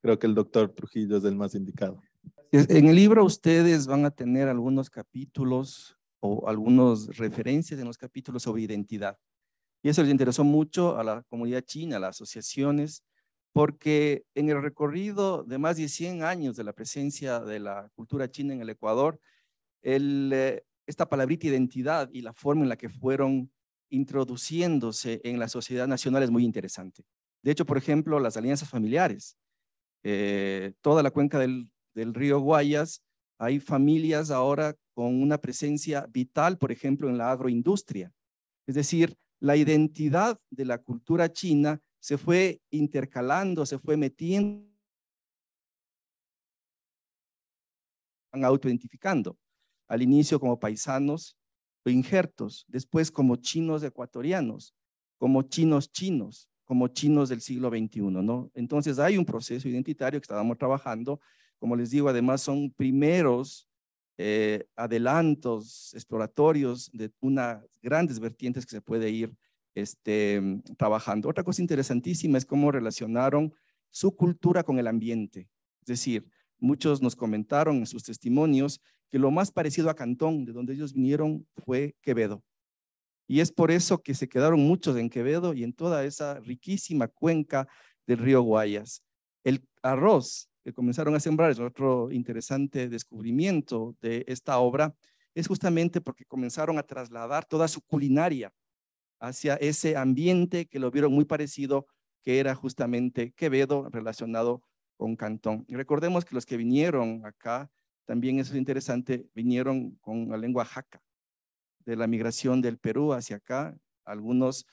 creo que el doctor Trujillo es el más indicado. En el libro ustedes van a tener algunos capítulos o algunas referencias en los capítulos sobre identidad. Y eso les interesó mucho a la comunidad china, a las asociaciones, porque en el recorrido de más de 100 años de la presencia de la cultura china en el Ecuador, eh, esta palabrita identidad y la forma en la que fueron introduciéndose en la sociedad nacional es muy interesante. De hecho, por ejemplo, las alianzas familiares. Eh, toda la cuenca del río Guayas, hay familias ahora con una presencia vital, por ejemplo, en la agroindustria. Es decir, la identidad de la cultura china se fue intercalando, se fue metiendo, van autoidentificando. Al inicio como paisanos o injertos, después como chinos ecuatorianos, como chinos chinos, como chinos del siglo XXI, ¿no? Entonces hay un proceso identitario que estábamos trabajando. Como les digo, además son primeros eh, adelantos exploratorios de unas grandes vertientes que se puede ir este, mm, trabajando. Otra cosa interesantísima es cómo relacionaron su cultura con el ambiente. Es decir, muchos nos comentaron en sus testimonios que lo más parecido a Cantón, de donde ellos vinieron, fue Quevedo. Y es por eso que se quedaron muchos en Quevedo y en toda esa riquísima cuenca del río Guayas. El arroz que comenzaron a sembrar es otro interesante descubrimiento de esta obra, es justamente porque comenzaron a trasladar toda su culinaria hacia ese ambiente que lo vieron muy parecido, que era justamente Quevedo relacionado con Cantón. Y recordemos que los que vinieron acá, también eso es interesante, vinieron con la lengua jaca de la migración del Perú hacia acá, algunos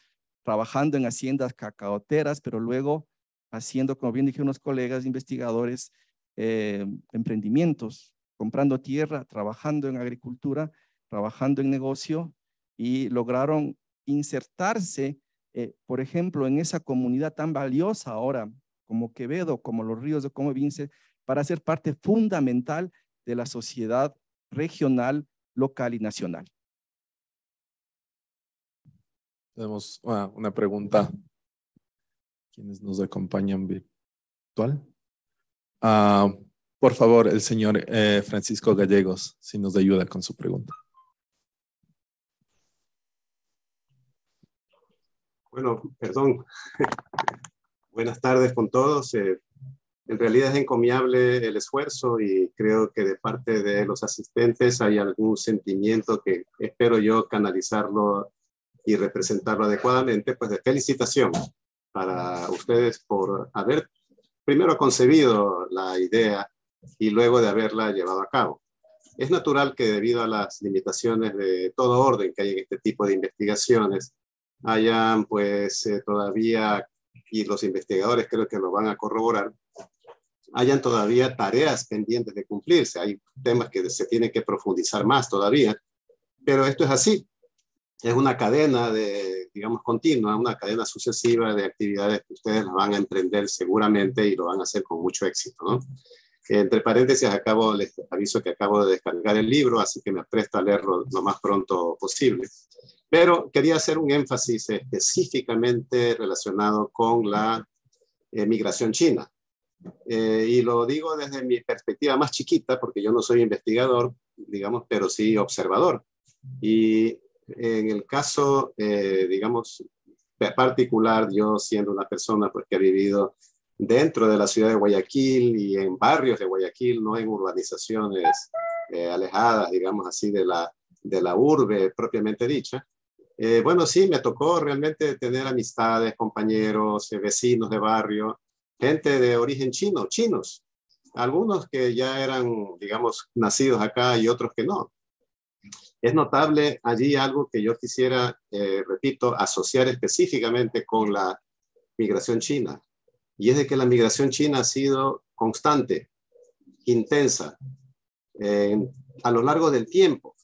trabajando en haciendas cacaoteras, pero luego haciendo, como bien dijeron unos colegas investigadores, eh, emprendimientos, comprando tierra, trabajando en agricultura, trabajando en negocio y lograron insertarse, eh, por ejemplo, en esa comunidad tan valiosa ahora como Quevedo, como los ríos de Vince para ser parte fundamental de la sociedad regional, local y nacional. Tenemos ah, una, pregunta. Quienes nos acompañan virtual. Ah, por favor, el señor eh, Francisco Gallegos, si nos ayuda con su pregunta. Bueno, perdón. Buenas tardes con todos. Eh, en realidad es encomiable el esfuerzo y creo que de parte de los asistentes hay algún sentimiento que espero yo canalizarlo y representarlo adecuadamente, pues de felicitación para ustedes por haber primero concebido la idea y luego de haberla llevado a cabo. Es natural que debido a las limitaciones de todo orden que hay en este tipo de investigaciones, hayan pues eh, todavía, y los investigadores creo que lo van a corroborar, hayan todavía tareas pendientes de cumplirse. Hay temas que se tienen que profundizar más todavía, pero esto es así. Es una cadena de, digamos, continua, una cadena sucesiva de actividades que ustedes van a emprender seguramente y lo van a hacer con mucho éxito, Entre paréntesis, acabo, les aviso que acabo de descargar el libro, así que me apresto a leerlo lo más pronto posible. Pero quería hacer un énfasis específicamente relacionado con la emigración eh, migración china. Eh, y lo digo desde mi perspectiva más chiquita, porque yo no soy investigador, digamos, pero sí observador. Y en el caso, eh, digamos, particular, yo siendo una persona porque que ha vivido dentro de la ciudad de Guayaquil y en barrios de Guayaquil, no en urbanizaciones alejadas, digamos así, de la, de la urbe propiamente dicha, eh, bueno, sí, me tocó realmente tener amistades, compañeros, eh, vecinos de barrio, gente de origen chino, chinos, algunos que ya eran, digamos, nacidos acá y otros que no. Es notable allí algo que yo quisiera, eh, repito, asociar específicamente con la migración china, y es de que la migración china ha sido constante, intensa, a lo largo del tiempo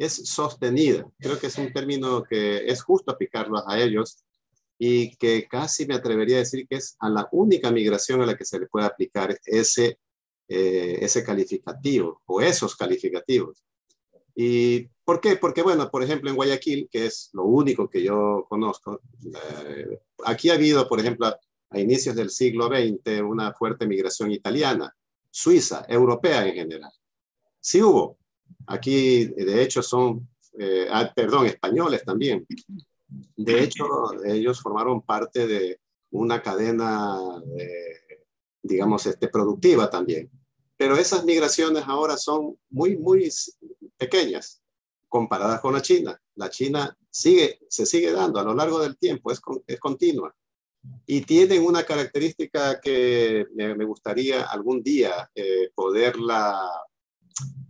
es sostenida. Creo que es un término que es justo aplicarlo a ellos y que casi me atrevería a decir que es a la única migración a la que se le puede aplicar ese, eh, ese calificativo o esos calificativos. ¿Y por qué? Porque, bueno, por ejemplo, en Guayaquil, que es lo único que yo conozco, eh, aquí ha habido, por ejemplo, a inicios del siglo XX una fuerte migración italiana, suiza, europea en general. Sí hubo, Aquí, de hecho, son, eh, ah, perdón, españoles también. De hecho, ellos formaron parte de una cadena, eh, digamos, este, productiva también. Pero esas migraciones ahora son muy, muy pequeñas comparadas con la China. La China sigue, se sigue dando a lo largo del tiempo, es, continua. Y tienen una característica que me, gustaría algún día eh, poderla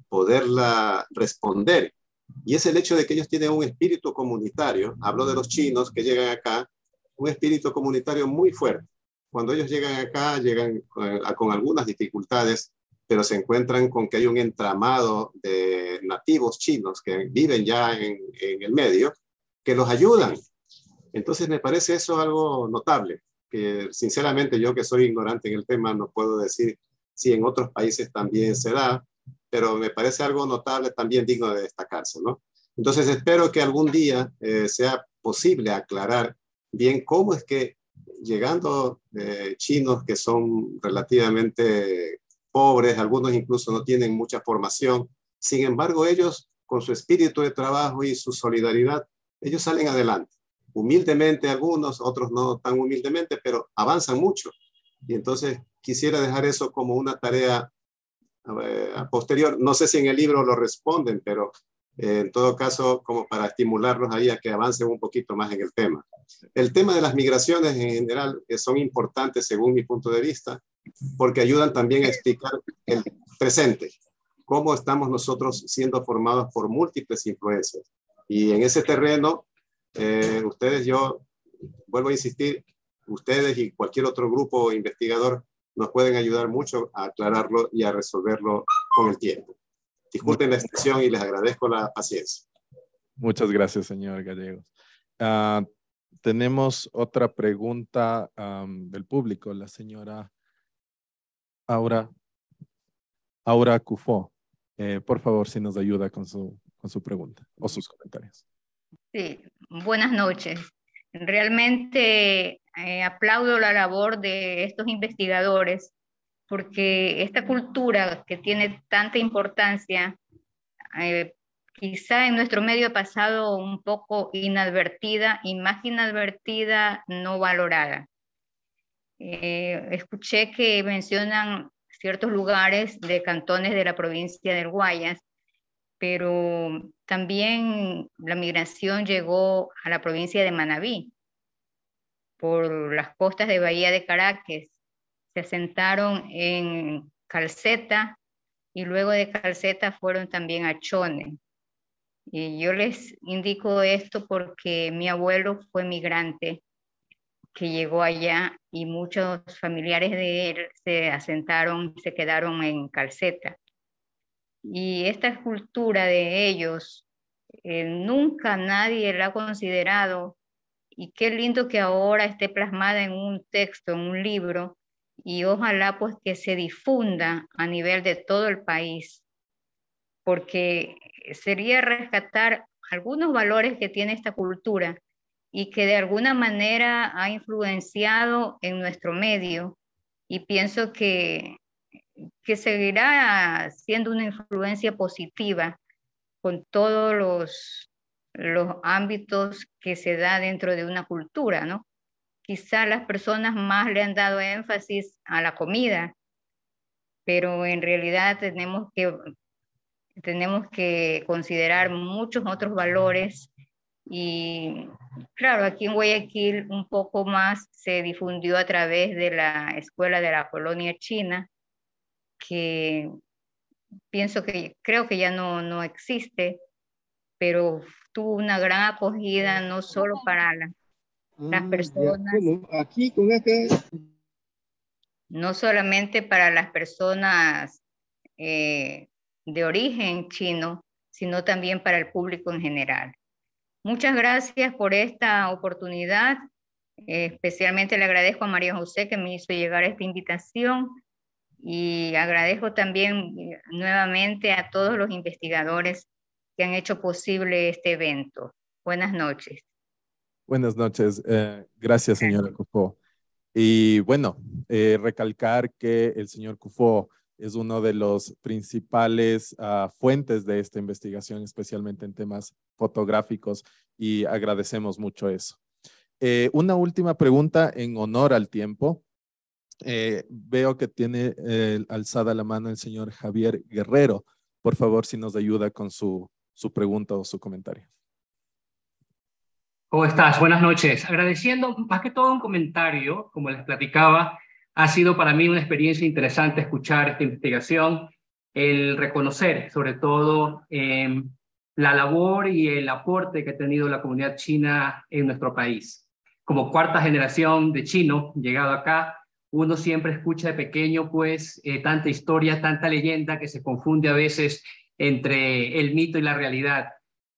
poderla responder. Y es el hecho de que ellos tienen un espíritu comunitario, hablo de los chinos que llegan acá, un espíritu comunitario muy fuerte. Cuando ellos llegan acá, llegan eh, con, algunas dificultades, pero se encuentran con que hay un entramado de nativos chinos que viven ya en, el medio, que los ayudan. Entonces me parece eso algo notable, que sinceramente yo que soy ignorante en el tema no puedo decir si en otros países también se da pero me parece algo notable también digno de destacarse, ¿no? Entonces espero que algún día eh, sea posible aclarar bien cómo es que llegando eh, chinos que son relativamente pobres, algunos incluso no tienen mucha formación, sin embargo ellos con su espíritu de trabajo y su solidaridad, ellos salen adelante. Humildemente algunos, otros no tan humildemente, pero avanzan mucho. Y entonces quisiera dejar eso como una tarea a eh, posterior. No sé si en el libro lo responden, pero eh, en todo caso, como para estimularlos ahí a que avancen un poquito más en el tema. El tema de las migraciones en general eh, son importantes según mi punto de vista, porque ayudan también a explicar el presente, cómo estamos nosotros siendo formados por múltiples influencias. Y en ese terreno, ustedes, yo vuelvo a insistir, ustedes y cualquier otro grupo investigador nos pueden ayudar mucho a aclararlo y a resolverlo con el tiempo. Disculpen la extensión y les agradezco la paciencia. Muchas gracias, señor Gallegos. Ah, tenemos otra pregunta del público, la señora Aura, Aura eh, por favor, si nos ayuda con su, con su pregunta o sus comentarios. Sí, buenas noches. Realmente eh, aplaudo la labor de estos investigadores porque esta cultura que tiene tanta importancia, eh, quizá en nuestro medio ha pasado un poco inadvertida y más inadvertida no valorada. Eh, escuché que mencionan ciertos lugares de cantones de la provincia de Guayas, pero también la migración llegó a la provincia de Manabí, por las costas de Bahía de Caracas, se asentaron en Calceta y luego de Calceta fueron también a Chone. Y yo les indico esto porque mi abuelo fue migrante que llegó allá y muchos familiares de él se asentaron, se quedaron en Calceta. Y esta cultura de ellos eh, nunca nadie la ha considerado y qué lindo que ahora esté plasmada en un texto, en un libro, y ojalá pues que se difunda a nivel de todo el país, porque sería rescatar algunos valores que tiene esta cultura y que de alguna manera ha influenciado en nuestro medio y pienso que, que seguirá siendo una influencia positiva con todos los los ámbitos que se da dentro de una cultura, ¿no? Quizá las personas más le han dado énfasis a la comida, pero en realidad tenemos que, tenemos que considerar muchos otros valores y claro, aquí en Guayaquil un poco más se difundió a través de la escuela de la colonia china, que pienso que creo que ya no, no existe, pero tuvo una gran acogida, no solo para las ah, personas. aquí con este No solamente para las personas eh, de origen chino, sino también para el público en general. Muchas gracias por esta oportunidad. especialmente le agradezco a María José que me hizo llegar esta invitación y agradezco también eh, nuevamente a todos los investigadores que han hecho posible este evento. Buenas noches. Buenas noches. Eh, gracias, señora Cufo. Y bueno, eh, recalcar que el señor Cufo es uno de los principales ah, fuentes de esta investigación, especialmente en temas fotográficos, y agradecemos mucho eso. Eh, una última pregunta en honor al tiempo. veo que tiene alzada la mano el señor Javier Guerrero. Por favor, si nos ayuda con su su pregunta o su comentario. ¿Cómo estás? Buenas noches. Agradeciendo más que todo un comentario, como les platicaba, ha sido para mí una experiencia interesante escuchar esta investigación, el reconocer sobre todo em, la labor y el aporte que ha tenido la comunidad china en nuestro país. Como cuarta generación de chino llegado acá, uno siempre escucha de pequeño pues eh, tanta historia, tanta leyenda que se confunde a veces entre el mito y la realidad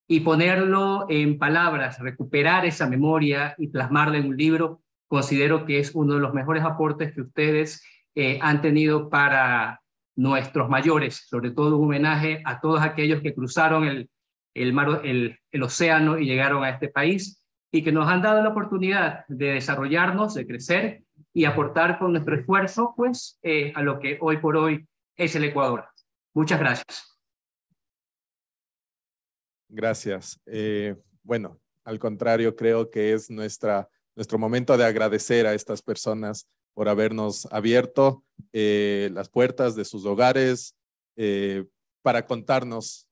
y ponerlo en palabras, recuperar esa memoria y plasmarla en un libro, considero que es uno de los mejores aportes que ustedes eh, han tenido para nuestros mayores, sobre todo un homenaje a todos aquellos que cruzaron el, el, mar, el, océano y llegaron a este país y que nos han dado la oportunidad de desarrollarnos, de crecer y aportar con nuestro esfuerzo pues eh, a lo que hoy por hoy es el Ecuador. Muchas gracias. Gracias. Eh, bueno, al contrario, creo que es nuestra, nuestro momento de agradecer a estas personas por habernos abierto eh, las puertas de sus hogares eh, para contarnos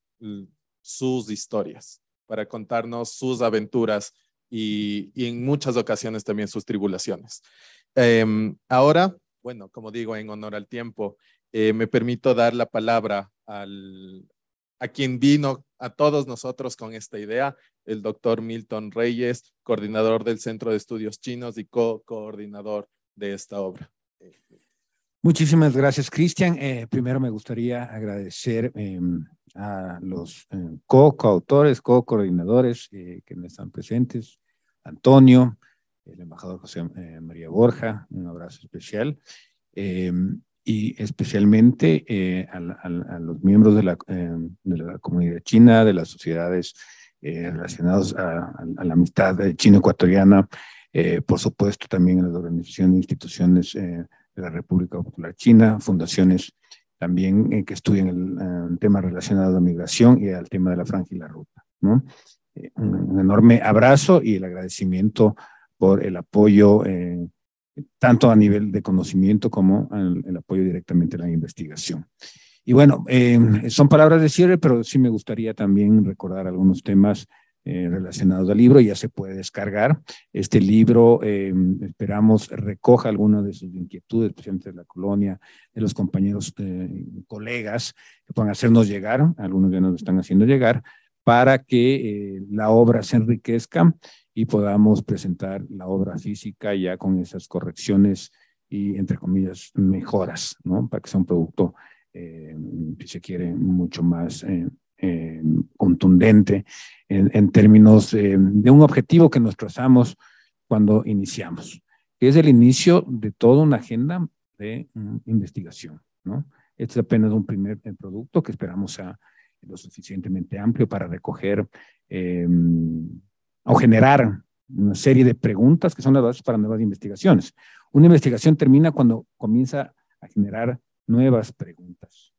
sus historias, para contarnos sus aventuras y, en muchas ocasiones también sus tribulaciones. Em, ahora, bueno, como digo, en honor al tiempo, me permito dar la palabra al, a quien vino a todos nosotros con esta idea, el doctor Milton Reyes, coordinador del Centro de Estudios Chinos y co-coordinador de esta obra. Muchísimas gracias, Cristian. Eh, primero me gustaría agradecer em, a los em, co-coautores, co-coordinadores eh, que están presentes, Antonio, el embajador José eh, María Borja, un abrazo especial. Em, y especialmente eh, a, los miembros eh, de la, comunidad china, de las sociedades relacionados eh, relacionadas a, la amistad chino-ecuatoriana, por supuesto también a las organizaciones e instituciones de la República Popular China, fundaciones también que estudian el, tema relacionado a la migración y al tema de la franja y la ruta. un, enorme abrazo y el agradecimiento por el apoyo tanto a nivel de conocimiento como el apoyo directamente a la investigación. Y bueno, em, son palabras de cierre, pero sí me gustaría también recordar algunos temas eh, relacionados al libro, ya se puede descargar. Este libro, em, esperamos, recoja algunas de sus inquietudes, especialmente de la colonia, de los compañeros, eh, colegas, que puedan hacernos llegar, algunos ya nos lo están haciendo llegar, para que eh, la obra se enriquezca y podamos presentar la obra física ya con esas correcciones y, entre comillas, mejoras, ¿no? Para que sea un producto, eh, se quiere, mucho más eh, eh, contundente en, términos eh, de un objetivo que nos trazamos cuando iniciamos, que es el inicio de toda una agenda de mm, investigación, ¿no? Este es apenas un primer producto que esperamos sea lo suficientemente amplio para recoger em, o generar una serie de preguntas que son las bases para nuevas investigaciones. Una investigación termina cuando comienza a generar nuevas preguntas.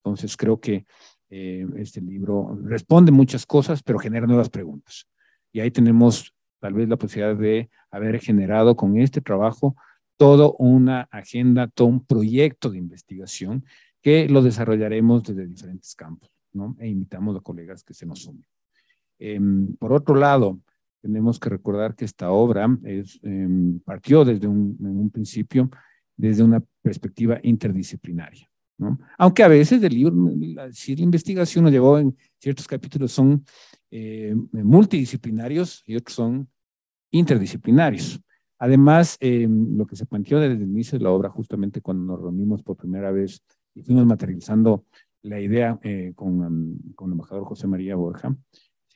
Entonces creo que eh, este libro responde muchas cosas, pero genera nuevas preguntas. Y ahí tenemos tal vez la posibilidad de haber generado con este trabajo toda una agenda, todo un proyecto de investigación que lo desarrollaremos desde diferentes campos, ¿no? E invitamos a colegas que se nos sumen. Em, por otro lado, tenemos que recordar que esta obra es, em, partió desde un, principio, desde una perspectiva interdisciplinaria. Aunque a veces el libro, la, si la investigación nos llevó en ciertos capítulos son em, multidisciplinarios y otros son interdisciplinarios. Además, lo que se planteó desde el inicio de la obra, justamente cuando nos reunimos por primera vez y fuimos materializando la idea eh, con, con el embajador José María Borja,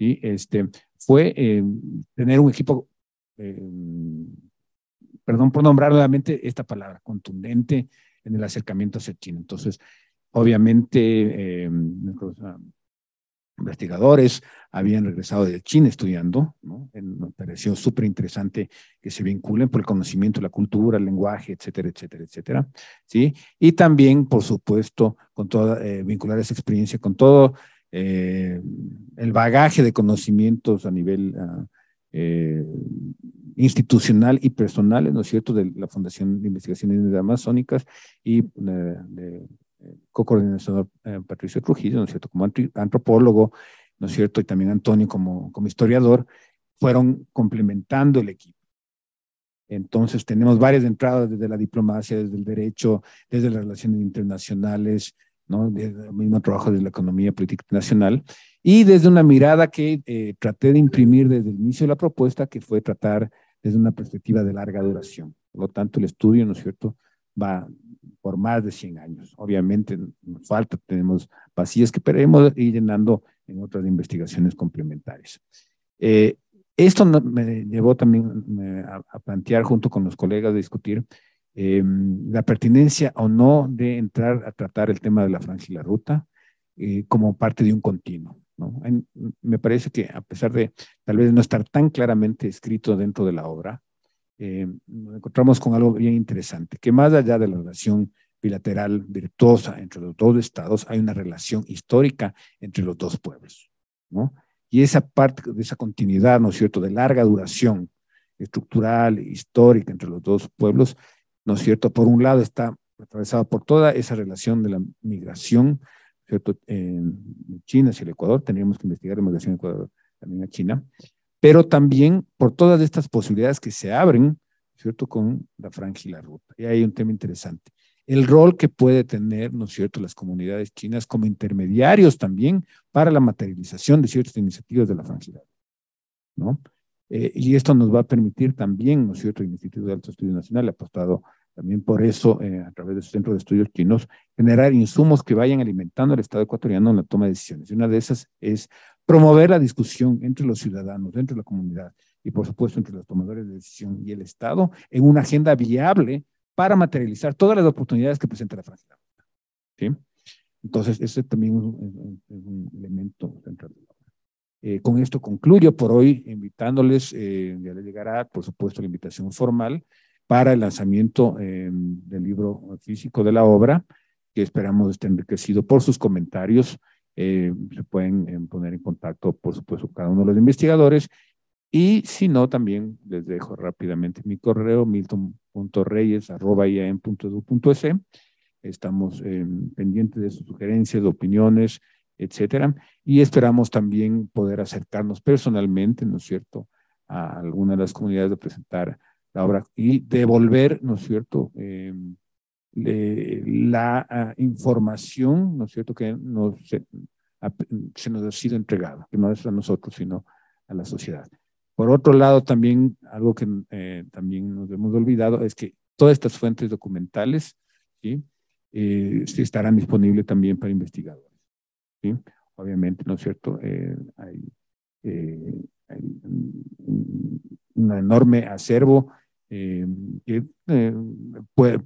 este, fue eh, tener un equipo, eh, perdón por nombrar nuevamente esta palabra, contundente en el acercamiento hacia China. Entonces, obviamente, eh, nuestros ah, investigadores habían regresado de China estudiando, ¿no? Nos pareció súper interesante que se vinculen por el conocimiento, la cultura, el lenguaje, etcétera, etcétera, etcétera, ¿sí? Y también, por supuesto, con toda, vincular esa experiencia con todo eh, el bagaje de conocimientos a nivel ah, eh, institucional y personal, ¿no es cierto?, de la Fundación de Investigaciones Amazónicas y eh, de, co-coordinador Patricio Trujillo, ¿no es cierto?, como antropólogo, ¿no es cierto?, y también Antonio como, como historiador, fueron complementando el equipo. Entonces tenemos varias entradas desde la diplomacia, desde el derecho, desde las relaciones internacionales, ¿no? El mismo trabajo de la economía política Nacional, y desde una mirada que eh, traté de imprimir desde el inicio de la propuesta, que fue tratar desde una perspectiva de larga duración. Por lo tanto, el estudio, ¿no es cierto?, va por más de 100 años. Obviamente nos falta, tenemos vacíos que podemos ir llenando en otras investigaciones complementarias. Eh, esto me llevó también eh, a, plantear junto con los colegas de discutir Em, la pertinencia o no de entrar a tratar el tema de la franja y la ruta eh, como parte de un continuo. me parece que a pesar de tal vez no estar tan claramente escrito dentro de la obra, em, nos encontramos con algo bien interesante, que más allá de la relación bilateral virtuosa entre los dos estados, hay una relación histórica entre los dos pueblos. Y esa parte de esa continuidad, ¿no es cierto?, de larga duración estructural, e histórica entre los dos pueblos, ¿no es cierto? Por un lado está atravesado por toda esa relación de la migración, ¿cierto? En China hacia el Ecuador, tendríamos que investigar la migración de Ecuador también a China, pero también por todas estas posibilidades que se abren, ¿cierto? Con la franja y la ruta. Y hay un tema interesante. El rol que puede tener, ¿no es cierto?, las comunidades chinas como intermediarios también para la materialización de ciertas iniciativas de la franja ruta, ¿no? Eh, y esto nos va a permitir también, ¿no es cierto?, el Instituto de Alto Estudio Nacional ha apostado también por eso, eh, a través de su Centro de Estudios Chinos, generar insumos que vayan alimentando al Estado ecuatoriano en la toma de decisiones. Y una de esas es promover la discusión entre los ciudadanos, dentro de la comunidad y, por supuesto, entre los tomadores de decisión y el Estado en una agenda viable para materializar todas las oportunidades que presenta la Francia. ¿Sí? Entonces, ese también es un, elemento central. Eh, con esto concluyo por hoy dándoles, eh, ya les llegará, por supuesto, la invitación formal para el lanzamiento eh, del libro físico de la obra, que esperamos esté enriquecido por sus comentarios. Eh, se pueden poner en contacto, por supuesto, cada uno de los investigadores. Y si no, también les dejo rápidamente mi correo, milton.reyes.edu.es, Estamos pendientes de sus sugerencias, de opiniones, etcétera. Y esperamos también poder acercarnos personalmente, ¿no es cierto?, a alguna de las comunidades de presentar la obra y devolver, ¿no es cierto?, eh, la ah, información, ¿no es cierto?, que nos, se, nos ha sido entregada, que no es a nosotros, sino a la sociedad. Por otro lado, también algo que eh, también nos hemos olvidado es que todas estas fuentes documentales ¿sí? Eh, estarán disponibles también para investigadores. Obviamente, ¿no es cierto? Eh, hay, eh, un, enorme acervo eh, que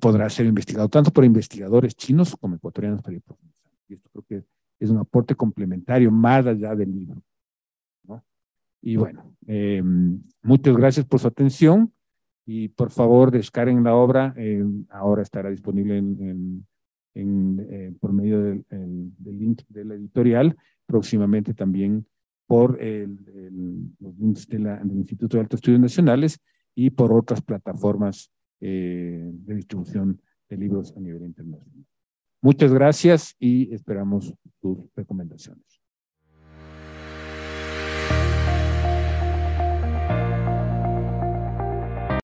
podrá ser investigado tanto por investigadores chinos como ecuatorianos Y esto creo que es un aporte complementario más allá del libro. Y bueno, muchas gracias por su atención y por favor descarguen la obra. ahora estará disponible en, en en, eh, por medio del, del, link de la editorial, próximamente también por el, los links del Instituto de Altos Estudios Nacionales y por otras plataformas eh, de distribución de libros a nivel internacional. Muchas gracias y esperamos tus recomendaciones.